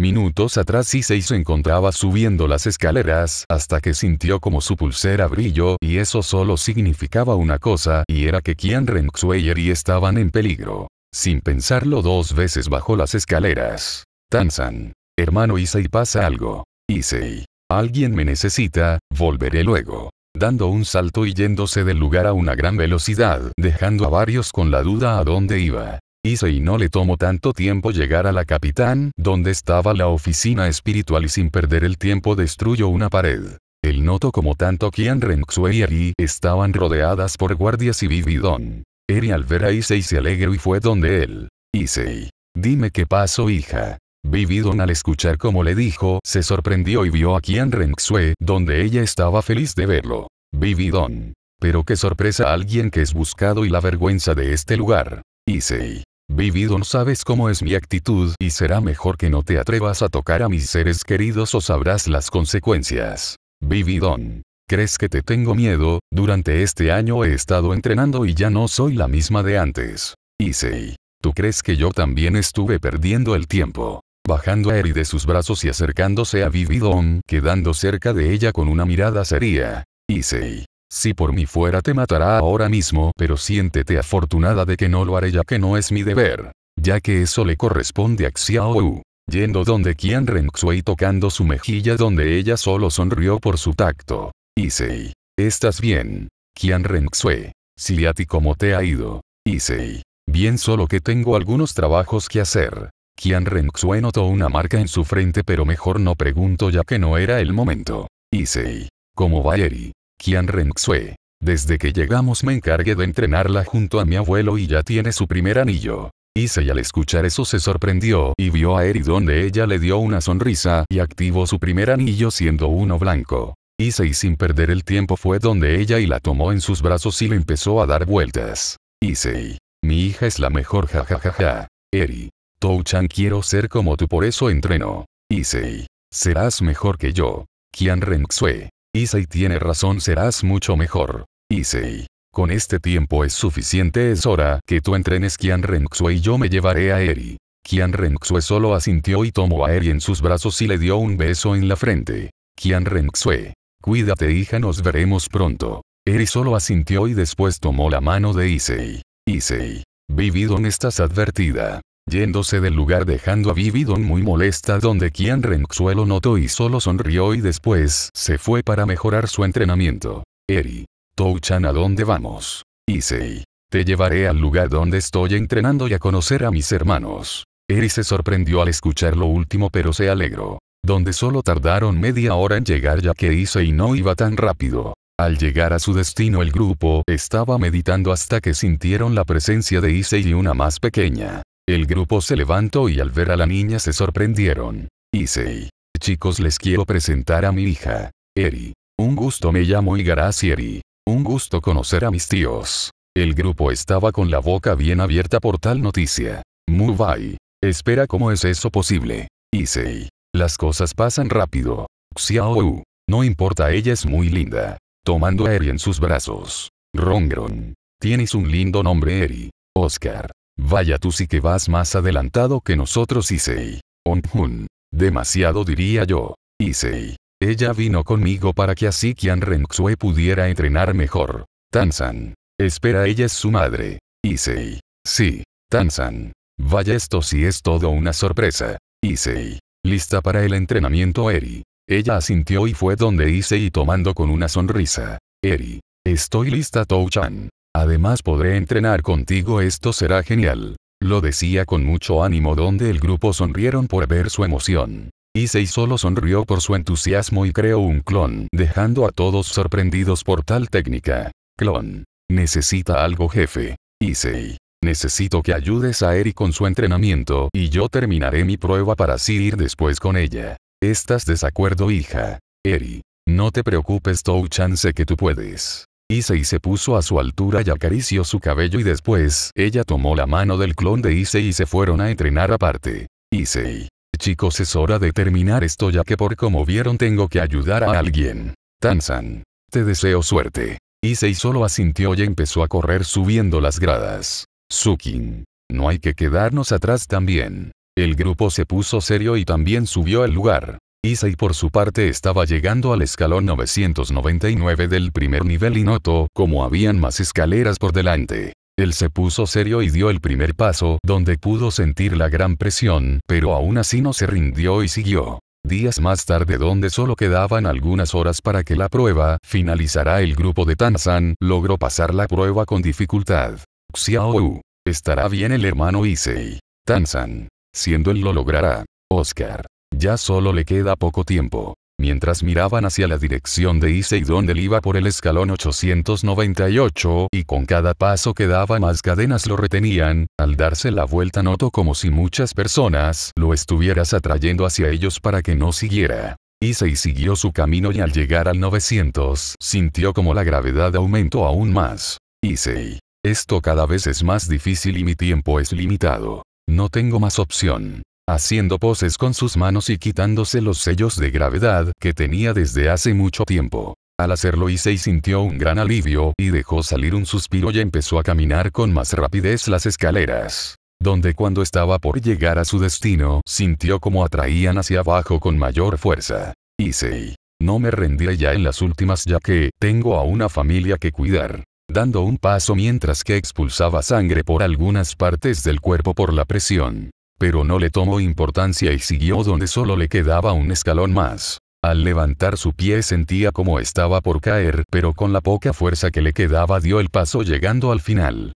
Minutos atrás Issei se encontraba subiendo las escaleras hasta que sintió como su pulsera brilló y eso solo significaba una cosa y era que Kian Renxweyer y estaban en peligro. Sin pensarlo dos veces bajó las escaleras. Tanzan. Hermano Issei pasa algo. Issei. Alguien me necesita, volveré luego. Dando un salto y yéndose del lugar a una gran velocidad, dejando a varios con la duda a dónde iba. Isei no le tomó tanto tiempo llegar a la capitán, donde estaba la oficina espiritual y sin perder el tiempo destruyó una pared. El noto como tanto Kian Renxue y Eri estaban rodeadas por guardias y Vividon. Eri al ver a Isei se alegró y fue donde él. Isei, Dime qué pasó hija. Vividon al escuchar como le dijo, se sorprendió y vio a Kian Renxue, donde ella estaba feliz de verlo. Vividon. Pero qué sorpresa a alguien que es buscado y la vergüenza de este lugar. Isei. Vividon sabes cómo es mi actitud y será mejor que no te atrevas a tocar a mis seres queridos o sabrás las consecuencias. Vividon. ¿Crees que te tengo miedo? Durante este año he estado entrenando y ya no soy la misma de antes. Issei. ¿Tú crees que yo también estuve perdiendo el tiempo? Bajando a Eri de sus brazos y acercándose a Vividon, quedando cerca de ella con una mirada seria. Issei. Si por mí fuera te matará ahora mismo, pero siéntete afortunada de que no lo haré ya que no es mi deber. Ya que eso le corresponde a Xiao Yendo donde Qian Renxue y tocando su mejilla donde ella solo sonrió por su tacto. Isei. ¿Estás bien? Qian Renxue. Si a ti cómo te ha ido. Isei. Bien solo que tengo algunos trabajos que hacer. Qian Renxue notó una marca en su frente pero mejor no pregunto ya que no era el momento. Isei. ¿Cómo va Eri? Qian Renxue. Desde que llegamos me encargué de entrenarla junto a mi abuelo y ya tiene su primer anillo. Issei al escuchar eso se sorprendió y vio a Eri donde ella le dio una sonrisa y activó su primer anillo siendo uno blanco. Issei sin perder el tiempo fue donde ella y la tomó en sus brazos y le empezó a dar vueltas. Issei. Mi hija es la mejor jajajaja. Eri. Touchan quiero ser como tú por eso entreno. Issei. Serás mejor que yo. Qian Renxue. Isei tiene razón serás mucho mejor. Isei, Con este tiempo es suficiente es hora que tú entrenes Kian Renxue y yo me llevaré a Eri. Kian Renxue solo asintió y tomó a Eri en sus brazos y le dio un beso en la frente. Kian Renxue. Cuídate hija nos veremos pronto. Eri solo asintió y después tomó la mano de Isei, vivido Vividon estás advertida yéndose del lugar dejando a Vividon muy molesta donde Kian Renxuelo notó y solo sonrió y después se fue para mejorar su entrenamiento. Eri. Touchan ¿a dónde vamos? Issei. Te llevaré al lugar donde estoy entrenando y a conocer a mis hermanos. Eri se sorprendió al escuchar lo último pero se alegró. Donde solo tardaron media hora en llegar ya que Issei no iba tan rápido. Al llegar a su destino el grupo estaba meditando hasta que sintieron la presencia de Issei y una más pequeña. El grupo se levantó y al ver a la niña se sorprendieron. Issei. Chicos les quiero presentar a mi hija. Eri. Un gusto me llamo Igarashi Eri. Un gusto conocer a mis tíos. El grupo estaba con la boca bien abierta por tal noticia. Mubai. Espera cómo es eso posible. Issei. Las cosas pasan rápido. Xiaoyu. No importa ella es muy linda. Tomando a Eri en sus brazos. Rongron. Tienes un lindo nombre Eri. Oscar. Vaya tú sí que vas más adelantado que nosotros Isei, Onjun. Demasiado diría yo. Isei, Ella vino conmigo para que así Kian Renxue pudiera entrenar mejor. Tanzan. Espera ella es su madre. Isei, Sí. Tanzan. Vaya esto sí es todo una sorpresa. Isei, Lista para el entrenamiento Eri. Ella asintió y fue donde Isei, tomando con una sonrisa. Eri. Estoy lista Touchan. Además podré entrenar contigo, esto será genial. Lo decía con mucho ánimo donde el grupo sonrieron por ver su emoción. Issei solo sonrió por su entusiasmo y creó un clon, dejando a todos sorprendidos por tal técnica. Clon. Necesita algo jefe. Issei. Necesito que ayudes a Eri con su entrenamiento, y yo terminaré mi prueba para así ir después con ella. Estás desacuerdo hija. Eri. No te preocupes Touchan sé que tú puedes. Issei se puso a su altura y acarició su cabello y después, ella tomó la mano del clon de Issei y se fueron a entrenar aparte. Issei. Chicos es hora de terminar esto ya que por como vieron tengo que ayudar a alguien. Tanzan. Te deseo suerte. Issei solo asintió y empezó a correr subiendo las gradas. Sukin. No hay que quedarnos atrás también. El grupo se puso serio y también subió al lugar. Issei por su parte estaba llegando al escalón 999 del primer nivel y notó como habían más escaleras por delante. Él se puso serio y dio el primer paso, donde pudo sentir la gran presión, pero aún así no se rindió y siguió. Días más tarde donde solo quedaban algunas horas para que la prueba finalizara, el grupo de Tanzan, logró pasar la prueba con dificultad. Xiao Estará bien el hermano Issei. Tanzan. Siendo él lo logrará. Oscar. Ya solo le queda poco tiempo. Mientras miraban hacia la dirección de Issei donde él iba por el escalón 898 y con cada paso que daba más cadenas lo retenían, al darse la vuelta notó como si muchas personas lo estuvieras atrayendo hacia ellos para que no siguiera. Issei siguió su camino y al llegar al 900 sintió como la gravedad aumentó aún más. Issei. Esto cada vez es más difícil y mi tiempo es limitado. No tengo más opción haciendo poses con sus manos y quitándose los sellos de gravedad que tenía desde hace mucho tiempo. Al hacerlo Isei sintió un gran alivio y dejó salir un suspiro y empezó a caminar con más rapidez las escaleras donde cuando estaba por llegar a su destino, sintió como atraían hacia abajo con mayor fuerza. Isei, No me rendiré ya en las últimas ya que, tengo a una familia que cuidar. Dando un paso mientras que expulsaba sangre por algunas partes del cuerpo por la presión. Pero no le tomó importancia y siguió donde solo le quedaba un escalón más. Al levantar su pie sentía como estaba por caer, pero con la poca fuerza que le quedaba dio el paso llegando al final.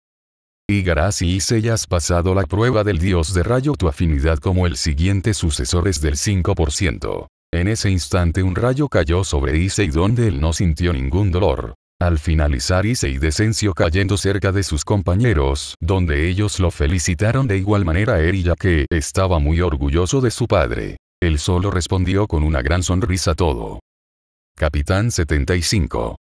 Y y ya has pasado la prueba del dios de rayo tu afinidad como el siguiente sucesor es del 5%. En ese instante un rayo cayó sobre Ise y donde él no sintió ningún dolor. Al finalizar hice y cayendo cerca de sus compañeros, donde ellos lo felicitaron de igual manera a él ya que estaba muy orgulloso de su padre. Él solo respondió con una gran sonrisa todo. Capitán 75.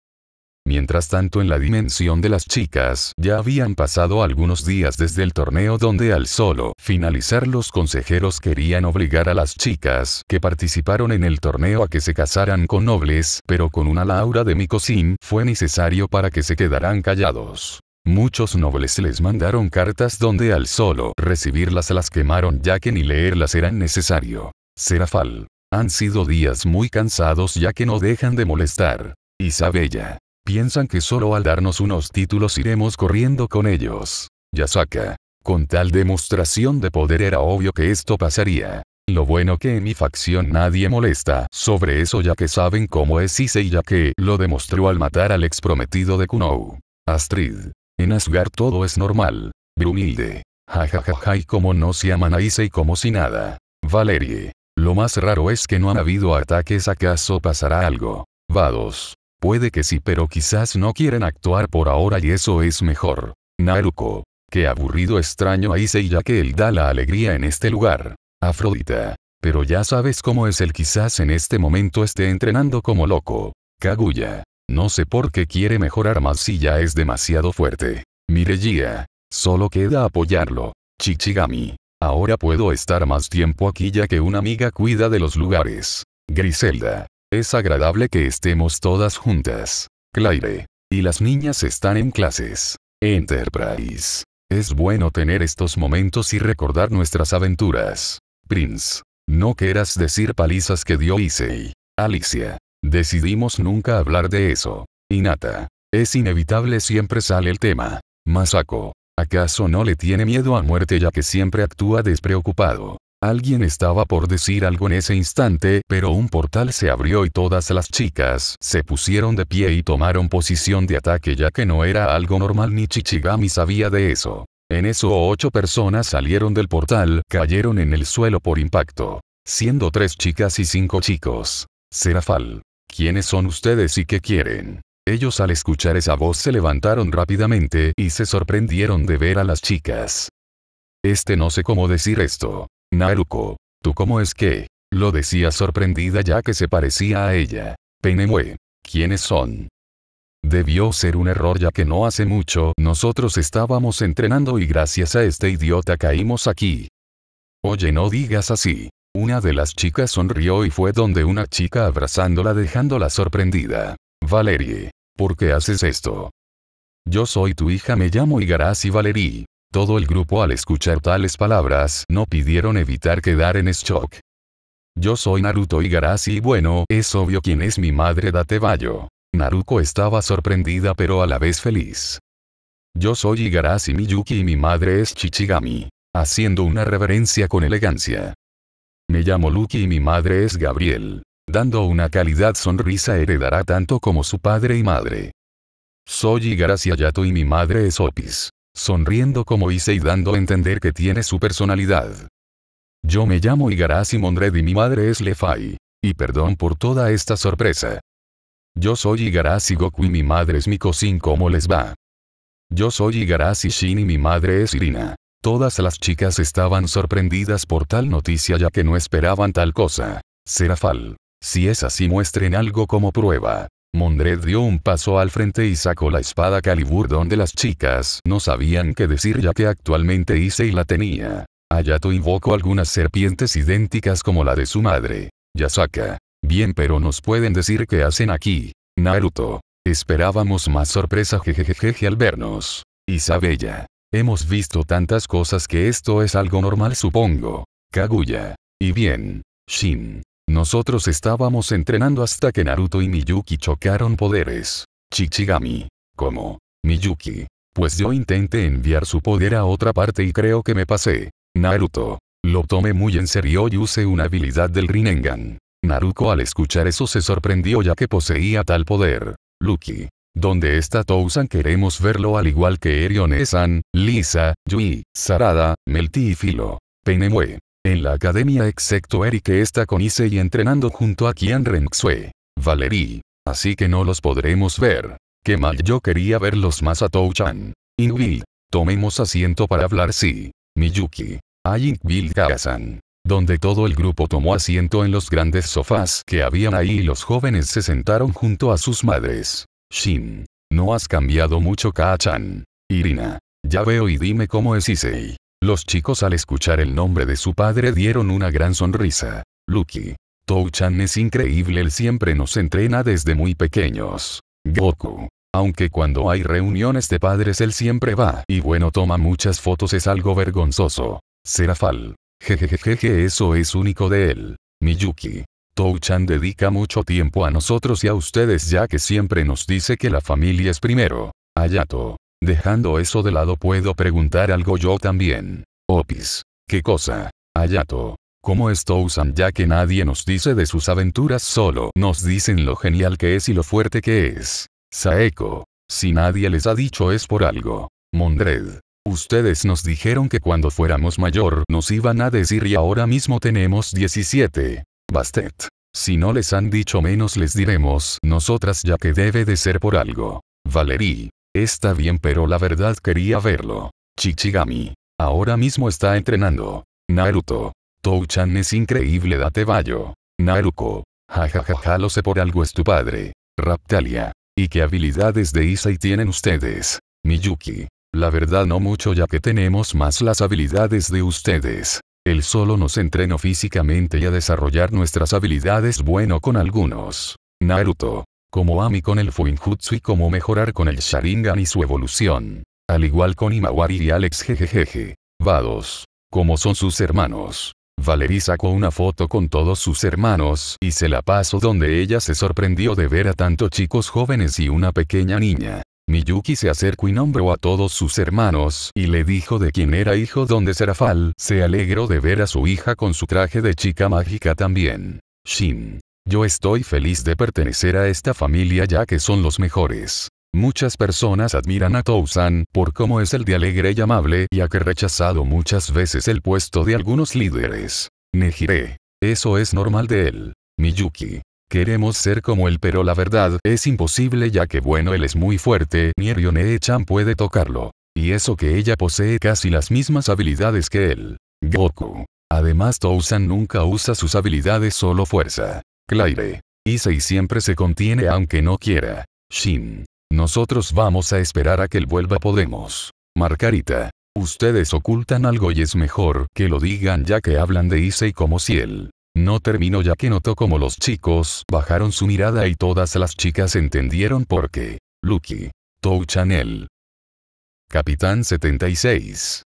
Mientras tanto en la dimensión de las chicas ya habían pasado algunos días desde el torneo donde al solo finalizar los consejeros querían obligar a las chicas que participaron en el torneo a que se casaran con nobles, pero con una Laura de Mikosin fue necesario para que se quedaran callados. Muchos nobles les mandaron cartas donde al solo recibirlas las quemaron ya que ni leerlas eran necesario. Serafal. Han sido días muy cansados ya que no dejan de molestar. Isabella. Piensan que solo al darnos unos títulos iremos corriendo con ellos. Yasaka. Con tal demostración de poder era obvio que esto pasaría. Lo bueno que en mi facción nadie molesta sobre eso ya que saben cómo es y ya que lo demostró al matar al ex prometido de Kunou. Astrid. En Asgard todo es normal. Brumilde. ja y como no se aman a y como si nada. Valerie. Lo más raro es que no han habido ataques acaso pasará algo. Vados. Puede que sí pero quizás no quieren actuar por ahora y eso es mejor. Naruko. Qué aburrido extraño a Issei ya que él da la alegría en este lugar. Afrodita. Pero ya sabes cómo es él quizás en este momento esté entrenando como loco. Kaguya. No sé por qué quiere mejorar más si ya es demasiado fuerte. Mireya. Solo queda apoyarlo. Chichigami. Ahora puedo estar más tiempo aquí ya que una amiga cuida de los lugares. Griselda. Es agradable que estemos todas juntas. Claire. Y las niñas están en clases. Enterprise. Es bueno tener estos momentos y recordar nuestras aventuras. Prince. No quieras decir palizas que dio Issei. Alicia. Decidimos nunca hablar de eso. Inata. Es inevitable siempre sale el tema. Masako. ¿Acaso no le tiene miedo a muerte ya que siempre actúa despreocupado? Alguien estaba por decir algo en ese instante, pero un portal se abrió y todas las chicas se pusieron de pie y tomaron posición de ataque ya que no era algo normal ni Chichigami sabía de eso. En eso ocho personas salieron del portal, cayeron en el suelo por impacto, siendo tres chicas y cinco chicos. Serafal. ¿Quiénes son ustedes y qué quieren? Ellos al escuchar esa voz se levantaron rápidamente y se sorprendieron de ver a las chicas. Este no sé cómo decir esto. Naruko. ¿Tú cómo es que? Lo decía sorprendida ya que se parecía a ella. Penemue. ¿Quiénes son? Debió ser un error ya que no hace mucho nosotros estábamos entrenando y gracias a este idiota caímos aquí. Oye no digas así. Una de las chicas sonrió y fue donde una chica abrazándola dejándola sorprendida. Valerie. ¿Por qué haces esto? Yo soy tu hija me llamo Igarasi Valerie. Todo el grupo al escuchar tales palabras no pidieron evitar quedar en shock. Yo soy Naruto Igarashi y bueno, es obvio quién es mi madre Datebayo. Naruko estaba sorprendida pero a la vez feliz. Yo soy Igarashi Miyuki y mi madre es Chichigami. Haciendo una reverencia con elegancia. Me llamo Luki y mi madre es Gabriel. Dando una calidad sonrisa heredará tanto como su padre y madre. Soy Igarashi Ayato y mi madre es Opis sonriendo como hice y dando a entender que tiene su personalidad. Yo me llamo Igarashi Mondred y mi madre es Lefai. Y perdón por toda esta sorpresa. Yo soy Igarashi Goku y mi madre es Mikosin ¿cómo les va? Yo soy Igarashi Shin y mi madre es Irina. Todas las chicas estaban sorprendidas por tal noticia ya que no esperaban tal cosa. Serafal. Si es así muestren algo como prueba. Mondred dio un paso al frente y sacó la espada Calibur donde las chicas no sabían qué decir ya que actualmente hice y la tenía. Hayato invocó algunas serpientes idénticas como la de su madre. Yasaka. Bien pero nos pueden decir qué hacen aquí. Naruto. Esperábamos más sorpresa jejejeje al vernos. Isabella. Hemos visto tantas cosas que esto es algo normal supongo. Kaguya. Y bien. Shin. Nosotros estábamos entrenando hasta que Naruto y Miyuki chocaron poderes. Chichigami. ¿Cómo? Miyuki. Pues yo intenté enviar su poder a otra parte y creo que me pasé. Naruto. Lo tomé muy en serio y usé una habilidad del Rinengan. Naruto al escuchar eso se sorprendió ya que poseía tal poder. Luki. ¿Dónde está Tousan queremos verlo al igual que Erion Lisa, Yui, Sarada, Melty y Filo. Penemue en la academia excepto Eric está con Ise y entrenando junto a Kian Renxue. Valerie. Así que no los podremos ver. Qué mal yo quería verlos más a Touchan. Invil. Tomemos asiento para hablar sí. Miyuki. Hay ka Kazan. Donde todo el grupo tomó asiento en los grandes sofás que habían ahí y los jóvenes se sentaron junto a sus madres. Shin. No has cambiado mucho Kachan. Irina. Ya veo y dime cómo es Issei. Los chicos al escuchar el nombre de su padre dieron una gran sonrisa. Lucky. Touchan es increíble, él siempre nos entrena desde muy pequeños. Goku. Aunque cuando hay reuniones de padres él siempre va y bueno toma muchas fotos es algo vergonzoso. Serafal. Jejejeje eso es único de él. Miyuki. Touchan dedica mucho tiempo a nosotros y a ustedes ya que siempre nos dice que la familia es primero. Hayato. Dejando eso de lado puedo preguntar algo yo también. Opis. ¿Qué cosa? Hayato. ¿Cómo es Tousan ya que nadie nos dice de sus aventuras solo nos dicen lo genial que es y lo fuerte que es? Saeko. Si nadie les ha dicho es por algo. Mondred. Ustedes nos dijeron que cuando fuéramos mayor nos iban a decir y ahora mismo tenemos 17. Bastet. Si no les han dicho menos les diremos nosotras ya que debe de ser por algo. Valerie. Está bien pero la verdad quería verlo. Chichigami. Ahora mismo está entrenando. Naruto. Touchan es increíble date bayo. Naruko. Jajajaja ja, ja, lo sé por algo es tu padre. Raptalia. ¿Y qué habilidades de Isai tienen ustedes? Miyuki. La verdad no mucho ya que tenemos más las habilidades de ustedes. Él solo nos entrenó físicamente y a desarrollar nuestras habilidades bueno con algunos. Naruto como Ami con el Fuinjutsu y cómo mejorar con el Sharingan y su evolución. Al igual con Imawari y Alex jejejeje. Vados. Como son sus hermanos. Valerie sacó una foto con todos sus hermanos y se la pasó donde ella se sorprendió de ver a tantos chicos jóvenes y una pequeña niña. Miyuki se acercó y nombró a todos sus hermanos y le dijo de quién era hijo donde Serafal se alegró de ver a su hija con su traje de chica mágica también. Shin. Yo estoy feliz de pertenecer a esta familia ya que son los mejores. Muchas personas admiran a Tousan por cómo es el de alegre y amable ya a que rechazado muchas veces el puesto de algunos líderes. Nejire. Eso es normal de él. Miyuki. Queremos ser como él pero la verdad es imposible ya que bueno él es muy fuerte ni Erione-chan puede tocarlo. Y eso que ella posee casi las mismas habilidades que él. Goku. Además Tousan nunca usa sus habilidades solo fuerza. Claire. Issei siempre se contiene aunque no quiera. Shin. Nosotros vamos a esperar a que él vuelva podemos. Margarita. Ustedes ocultan algo y es mejor que lo digan ya que hablan de Issei como si él. No terminó ya que notó como los chicos bajaron su mirada y todas las chicas entendieron por qué. Lucky. Touchanel. Capitán 76.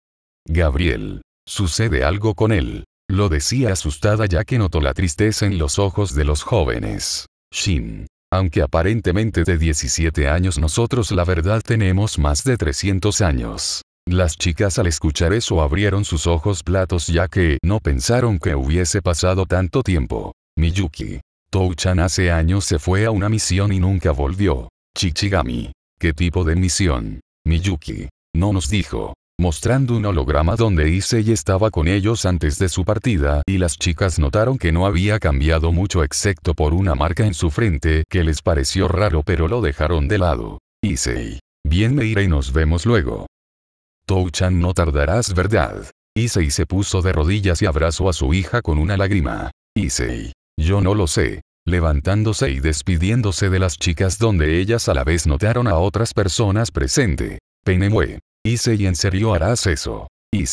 Gabriel. Sucede algo con él. Lo decía asustada ya que notó la tristeza en los ojos de los jóvenes. Shin. Aunque aparentemente de 17 años nosotros la verdad tenemos más de 300 años. Las chicas al escuchar eso abrieron sus ojos platos ya que no pensaron que hubiese pasado tanto tiempo. Miyuki. Touchan hace años se fue a una misión y nunca volvió. Chichigami. ¿Qué tipo de misión? Miyuki. No nos dijo mostrando un holograma donde Isei estaba con ellos antes de su partida y las chicas notaron que no había cambiado mucho excepto por una marca en su frente que les pareció raro pero lo dejaron de lado. Issei. Bien me iré y nos vemos luego. Touchan no tardarás verdad. Issei se puso de rodillas y abrazó a su hija con una lágrima. Issei. Yo no lo sé. Levantándose y despidiéndose de las chicas donde ellas a la vez notaron a otras personas presente. Penemue y en serio harás eso. y.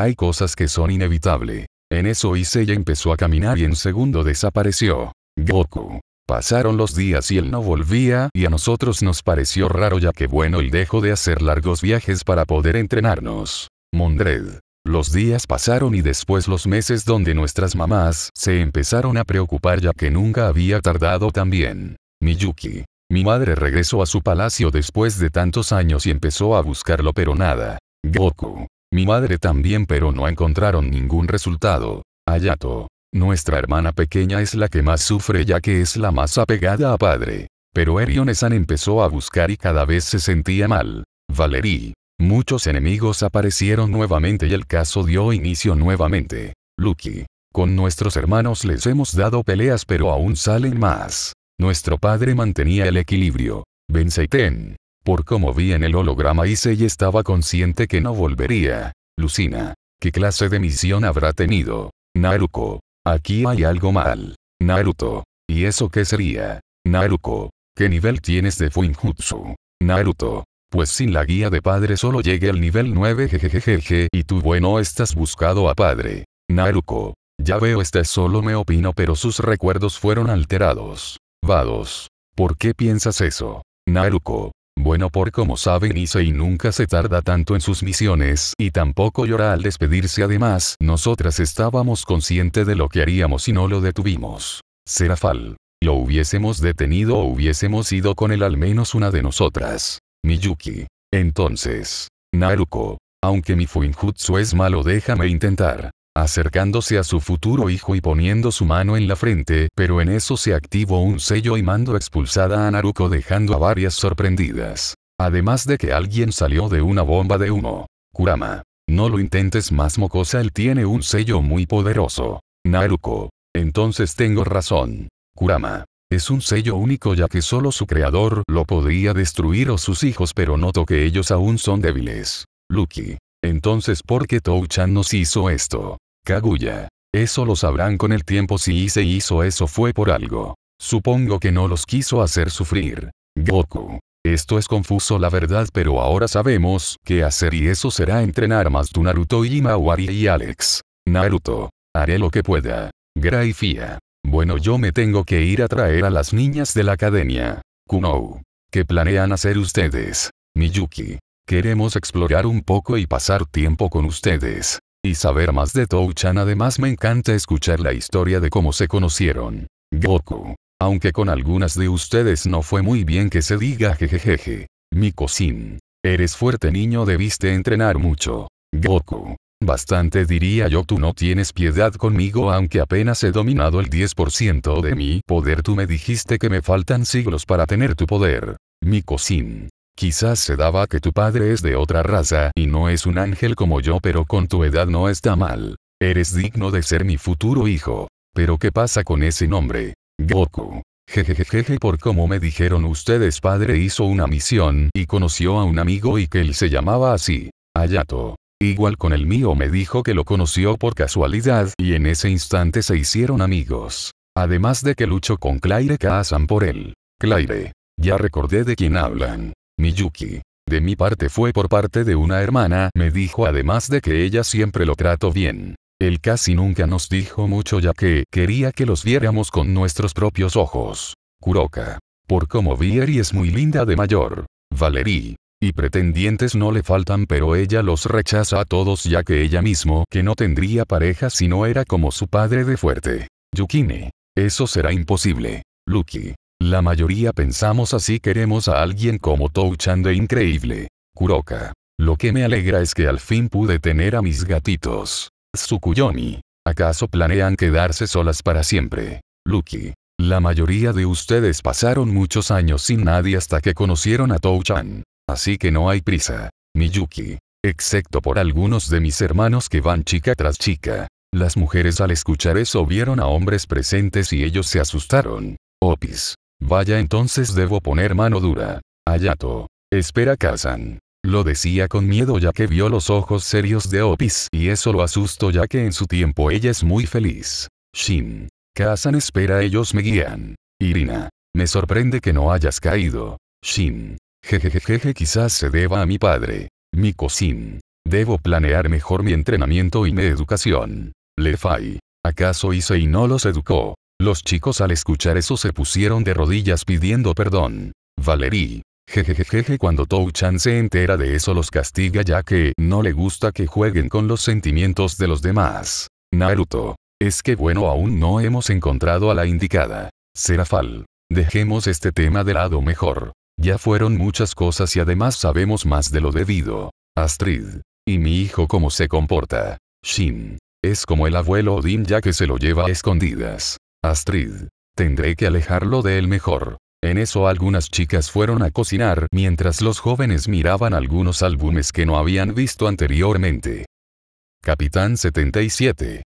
Hay cosas que son inevitable. En eso Issei empezó a caminar y en segundo desapareció. Goku. Pasaron los días y él no volvía y a nosotros nos pareció raro ya que bueno él dejó de hacer largos viajes para poder entrenarnos. Mondred. Los días pasaron y después los meses donde nuestras mamás se empezaron a preocupar ya que nunca había tardado tan bien. Miyuki. Mi madre regresó a su palacio después de tantos años y empezó a buscarlo pero nada. Goku. Mi madre también pero no encontraron ningún resultado. Ayato. Nuestra hermana pequeña es la que más sufre ya que es la más apegada a padre. Pero Erion-san empezó a buscar y cada vez se sentía mal. Valerie. Muchos enemigos aparecieron nuevamente y el caso dio inicio nuevamente. Lucky. Con nuestros hermanos les hemos dado peleas pero aún salen más. Nuestro padre mantenía el equilibrio. Ben Seiten. Por como vi en el holograma y estaba consciente que no volvería. Lucina. ¿Qué clase de misión habrá tenido? Naruko. Aquí hay algo mal. Naruto. ¿Y eso qué sería? Naruko. ¿Qué nivel tienes de Fuinjutsu? Naruto. Pues sin la guía de padre solo llegué al nivel 9 jejejeje y tú bueno estás buscado a padre. Naruko. Ya veo este solo me opino pero sus recuerdos fueron alterados. Vados. ¿Por qué piensas eso? Naruko. Bueno por como saben y nunca se tarda tanto en sus misiones y tampoco llora al despedirse además nosotras estábamos conscientes de lo que haríamos y no lo detuvimos. Serafal. Lo hubiésemos detenido o hubiésemos ido con él al menos una de nosotras. Miyuki. Entonces. Naruko. Aunque mi Fuinjutsu es malo déjame intentar acercándose a su futuro hijo y poniendo su mano en la frente, pero en eso se activó un sello y mandó expulsada a Naruko dejando a varias sorprendidas. Además de que alguien salió de una bomba de humo. Kurama. No lo intentes más mocosa él tiene un sello muy poderoso. Naruko. Entonces tengo razón. Kurama. Es un sello único ya que solo su creador lo podría destruir o sus hijos pero noto que ellos aún son débiles. Lucky. Entonces ¿por qué Touchan nos hizo esto? Kaguya. Eso lo sabrán con el tiempo si se hizo eso fue por algo. Supongo que no los quiso hacer sufrir. Goku. Esto es confuso la verdad pero ahora sabemos qué hacer y eso será entrenar más tu Naruto y Mawari y Alex. Naruto. Haré lo que pueda. Gray Bueno yo me tengo que ir a traer a las niñas de la academia. Kunou. ¿Qué planean hacer ustedes? Miyuki. Queremos explorar un poco y pasar tiempo con ustedes y saber más de Touchan además me encanta escuchar la historia de cómo se conocieron. Goku. Aunque con algunas de ustedes no fue muy bien que se diga jejejeje. Mikosin. Eres fuerte niño debiste entrenar mucho. Goku. Bastante diría yo tú no tienes piedad conmigo aunque apenas he dominado el 10% de mi poder tú me dijiste que me faltan siglos para tener tu poder. Mikosin. Quizás se daba que tu padre es de otra raza y no es un ángel como yo, pero con tu edad no está mal. Eres digno de ser mi futuro hijo. Pero ¿qué pasa con ese nombre? Goku. Jejejeje por como me dijeron ustedes padre hizo una misión y conoció a un amigo y que él se llamaba así. Hayato. Igual con el mío me dijo que lo conoció por casualidad y en ese instante se hicieron amigos. Además de que luchó con Claire Kazan por él. Claire. Ya recordé de quién hablan. Miyuki. De mi parte fue por parte de una hermana, me dijo además de que ella siempre lo trato bien. Él casi nunca nos dijo mucho ya que quería que los viéramos con nuestros propios ojos. Kuroka. Por como Eri es muy linda de mayor. Valerie. Y pretendientes no le faltan pero ella los rechaza a todos ya que ella mismo que no tendría pareja si no era como su padre de fuerte. Yukine. Eso será imposible. Luki. La mayoría pensamos así queremos a alguien como Touchan de increíble. Kuroka. Lo que me alegra es que al fin pude tener a mis gatitos. Tsukuyomi. ¿Acaso planean quedarse solas para siempre? Lucky. La mayoría de ustedes pasaron muchos años sin nadie hasta que conocieron a Touchan. Así que no hay prisa. Miyuki. Excepto por algunos de mis hermanos que van chica tras chica. Las mujeres al escuchar eso vieron a hombres presentes y ellos se asustaron. Opis. Vaya entonces debo poner mano dura. Hayato. Espera Kazan. Lo decía con miedo ya que vio los ojos serios de Opis y eso lo asustó ya que en su tiempo ella es muy feliz. Shin. Kazan espera ellos me guían. Irina. Me sorprende que no hayas caído. Shin. Jejejeje quizás se deba a mi padre. Mi cocin Debo planear mejor mi entrenamiento y mi educación. Lefai. ¿Acaso ¿Acaso y no los educó? Los chicos al escuchar eso se pusieron de rodillas pidiendo perdón. Valerie. Jejejeje cuando Touchan se entera de eso los castiga ya que no le gusta que jueguen con los sentimientos de los demás. Naruto. Es que bueno aún no hemos encontrado a la indicada. Serafal. Dejemos este tema de lado mejor. Ya fueron muchas cosas y además sabemos más de lo debido. Astrid. Y mi hijo cómo se comporta. Shin. Es como el abuelo Odin ya que se lo lleva a escondidas. Astrid. Tendré que alejarlo de él mejor. En eso algunas chicas fueron a cocinar mientras los jóvenes miraban algunos álbumes que no habían visto anteriormente. Capitán 77.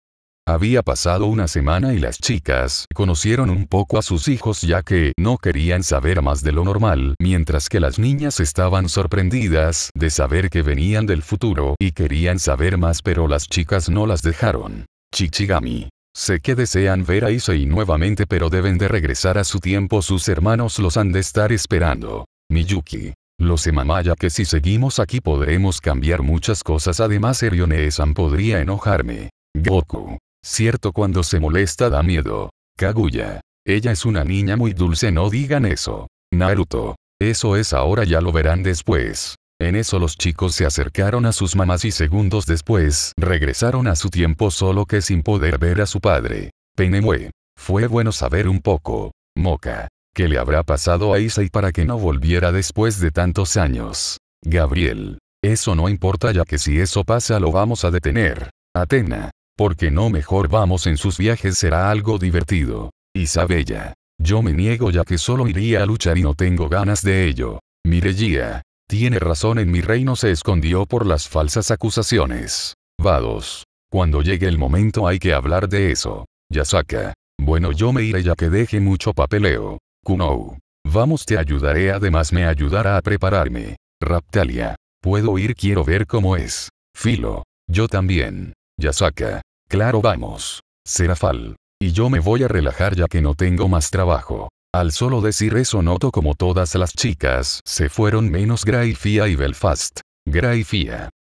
Había pasado una semana y las chicas conocieron un poco a sus hijos ya que no querían saber más de lo normal, mientras que las niñas estaban sorprendidas de saber que venían del futuro y querían saber más pero las chicas no las dejaron. Chichigami. Sé que desean ver a Issei nuevamente pero deben de regresar a su tiempo sus hermanos los han de estar esperando. Miyuki. Los Emamaya que si seguimos aquí podremos cambiar muchas cosas además Erione-san podría enojarme. Goku. Cierto cuando se molesta da miedo. Kaguya. Ella es una niña muy dulce no digan eso. Naruto. Eso es ahora ya lo verán después. En eso los chicos se acercaron a sus mamás y segundos después regresaron a su tiempo solo que sin poder ver a su padre. Penemue. Fue bueno saber un poco. Moca. ¿Qué le habrá pasado a Isa y para que no volviera después de tantos años? Gabriel. Eso no importa ya que si eso pasa lo vamos a detener. Atena. Porque no mejor vamos en sus viajes será algo divertido. Isabella. Yo me niego ya que solo iría a luchar y no tengo ganas de ello. Mirellia tiene razón en mi reino se escondió por las falsas acusaciones. Vados. Cuando llegue el momento hay que hablar de eso. Yasaka. Bueno yo me iré ya que deje mucho papeleo. Kunou. Vamos te ayudaré además me ayudará a prepararme. Raptalia. Puedo ir quiero ver cómo es. Filo. Yo también. Yasaka. Claro vamos. Serafal. Y yo me voy a relajar ya que no tengo más trabajo. Al solo decir eso noto como todas las chicas se fueron menos Gray y Belfast. Gray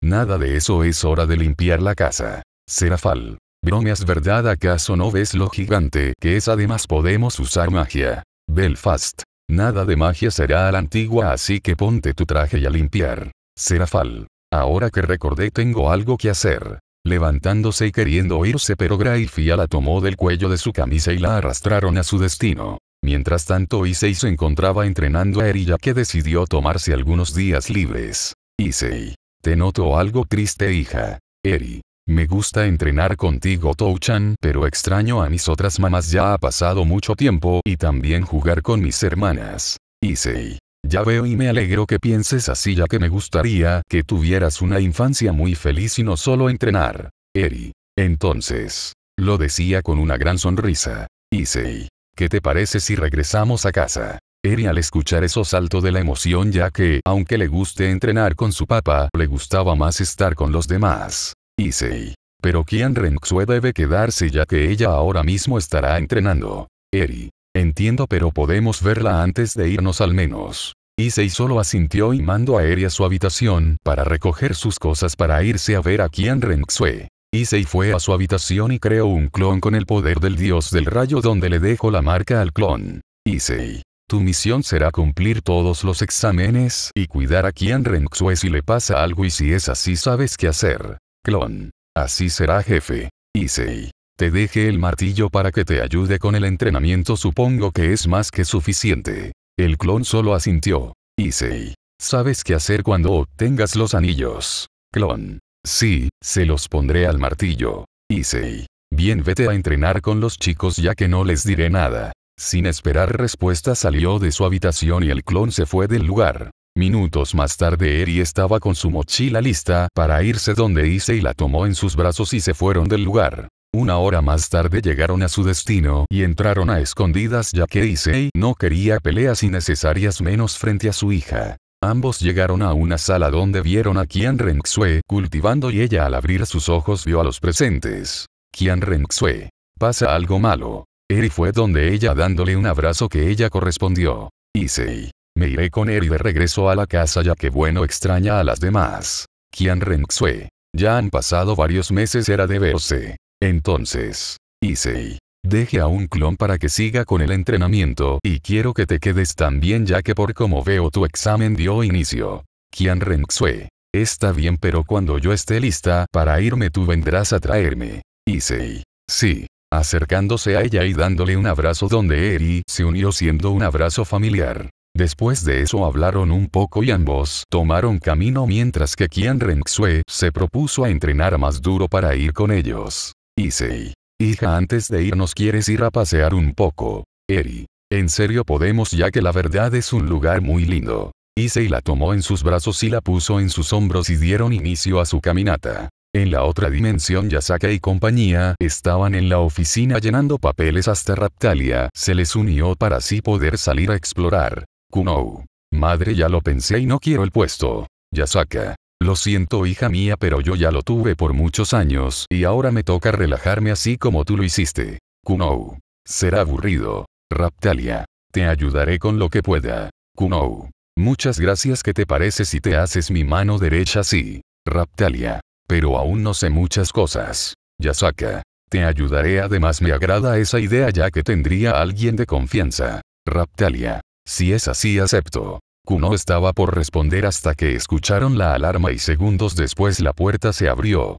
Nada de eso es hora de limpiar la casa. Serafal. Bromeas verdad acaso no ves lo gigante que es además podemos usar magia. Belfast. Nada de magia será a la antigua así que ponte tu traje y a limpiar. Serafal. Ahora que recordé tengo algo que hacer. Levantándose y queriendo irse pero Grayfia la tomó del cuello de su camisa y la arrastraron a su destino. Mientras tanto Issei se encontraba entrenando a Eri ya que decidió tomarse algunos días libres. Issei. Te noto algo triste hija. Eri. Me gusta entrenar contigo Touchan pero extraño a mis otras mamás ya ha pasado mucho tiempo y también jugar con mis hermanas. Issei. Ya veo y me alegro que pienses así ya que me gustaría que tuvieras una infancia muy feliz y no solo entrenar. Eri. Entonces. Lo decía con una gran sonrisa. Issei. ¿Qué te parece si regresamos a casa? Eri al escuchar eso salto de la emoción ya que, aunque le guste entrenar con su papá, le gustaba más estar con los demás. Isei. Pero Kian Renxue debe quedarse ya que ella ahora mismo estará entrenando. Eri. Entiendo pero podemos verla antes de irnos al menos. Isei solo asintió y mandó a Eri a su habitación para recoger sus cosas para irse a ver a Kian Renxue. Isei fue a su habitación y creó un clon con el poder del dios del rayo donde le dejó la marca al clon. Isei, Tu misión será cumplir todos los exámenes y cuidar a Kian Renxue si le pasa algo y si es así sabes qué hacer. Clon. Así será jefe. Isei, Te deje el martillo para que te ayude con el entrenamiento supongo que es más que suficiente. El clon solo asintió. Isei, Sabes qué hacer cuando obtengas los anillos. Clon. Sí, se los pondré al martillo. Issei. Bien vete a entrenar con los chicos ya que no les diré nada. Sin esperar respuesta salió de su habitación y el clon se fue del lugar. Minutos más tarde Eri estaba con su mochila lista para irse donde Issei la tomó en sus brazos y se fueron del lugar. Una hora más tarde llegaron a su destino y entraron a escondidas ya que Issei no quería peleas innecesarias menos frente a su hija. Ambos llegaron a una sala donde vieron a Qian Renxue cultivando y ella al abrir sus ojos vio a los presentes. Qian Renxue. Pasa algo malo. Eri fue donde ella dándole un abrazo que ella correspondió. Isei, Me iré con Eri de regreso a la casa ya que bueno extraña a las demás. Qian Renxue. Ya han pasado varios meses era de verse. Entonces. Isei. Deje a un clon para que siga con el entrenamiento y quiero que te quedes también ya que por como veo tu examen dio inicio. Qian Renxue. Está bien pero cuando yo esté lista para irme tú vendrás a traerme. Issei. Sí. Acercándose a ella y dándole un abrazo donde Eri se unió siendo un abrazo familiar. Después de eso hablaron un poco y ambos tomaron camino mientras que Qian Renxue se propuso a entrenar más duro para ir con ellos. Issei. Hija, antes de irnos quieres ir a pasear un poco. Eri. En serio podemos ya que la verdad es un lugar muy lindo. y la tomó en sus brazos y la puso en sus hombros y dieron inicio a su caminata. En la otra dimensión Yasaka y compañía estaban en la oficina llenando papeles hasta Raptalia se les unió para así poder salir a explorar. Kunou. Madre ya lo pensé y no quiero el puesto. Yasaka. Lo siento hija mía pero yo ya lo tuve por muchos años y ahora me toca relajarme así como tú lo hiciste. Kunou. Será aburrido. Raptalia. Te ayudaré con lo que pueda. Kunou. Muchas gracias que te parece si te haces mi mano derecha así. Raptalia. Pero aún no sé muchas cosas. Yasaka. Te ayudaré además me agrada esa idea ya que tendría alguien de confianza. Raptalia. Si es así acepto. Kuno estaba por responder hasta que escucharon la alarma y segundos después la puerta se abrió.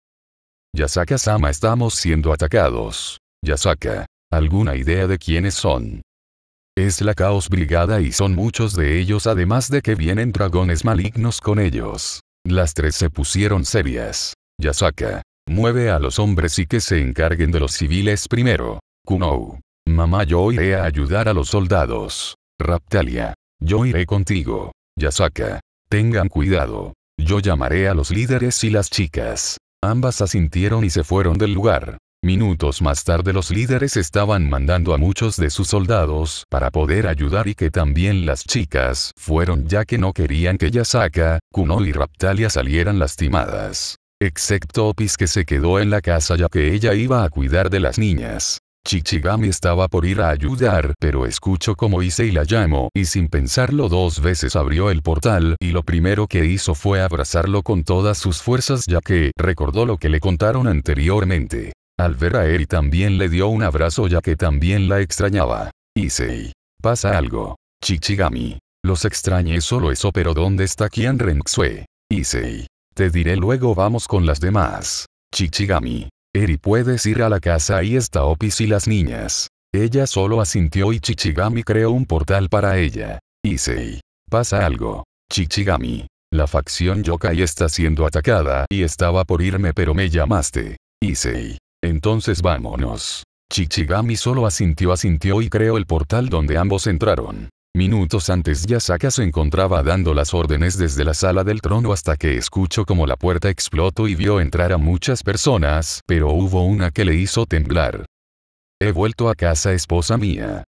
Yasaka-sama estamos siendo atacados. Yasaka. ¿Alguna idea de quiénes son? Es la Caos Brigada y son muchos de ellos además de que vienen dragones malignos con ellos. Las tres se pusieron serias. Yasaka. Mueve a los hombres y que se encarguen de los civiles primero. Kuno. Mamá yo iré a ayudar a los soldados. Raptalia. Yo iré contigo. Yasaka. Tengan cuidado. Yo llamaré a los líderes y las chicas. Ambas asintieron y se fueron del lugar. Minutos más tarde los líderes estaban mandando a muchos de sus soldados para poder ayudar y que también las chicas fueron ya que no querían que Yasaka, Kuno y Raptalia salieran lastimadas. Excepto Opis que se quedó en la casa ya que ella iba a cuidar de las niñas. Chichigami estaba por ir a ayudar, pero escuchó cómo hice la llamó y sin pensarlo dos veces abrió el portal, y lo primero que hizo fue abrazarlo con todas sus fuerzas ya que, recordó lo que le contaron anteriormente. Al ver a Eri también le dio un abrazo ya que también la extrañaba. Isei: Pasa algo. Chichigami. Los extrañé solo eso pero ¿dónde está Kian Renxue? Issei. Te diré luego vamos con las demás. Chichigami. Eri puedes ir a la casa y está Opis y las niñas. Ella solo asintió y Chichigami creó un portal para ella. Isei, Pasa algo. Chichigami. La facción Yokai está siendo atacada y estaba por irme pero me llamaste. Isei, Entonces vámonos. Chichigami solo asintió asintió y creó el portal donde ambos entraron. Minutos antes Yasaka se encontraba dando las órdenes desde la sala del trono hasta que escuchó como la puerta explotó y vio entrar a muchas personas, pero hubo una que le hizo temblar. He vuelto a casa esposa mía.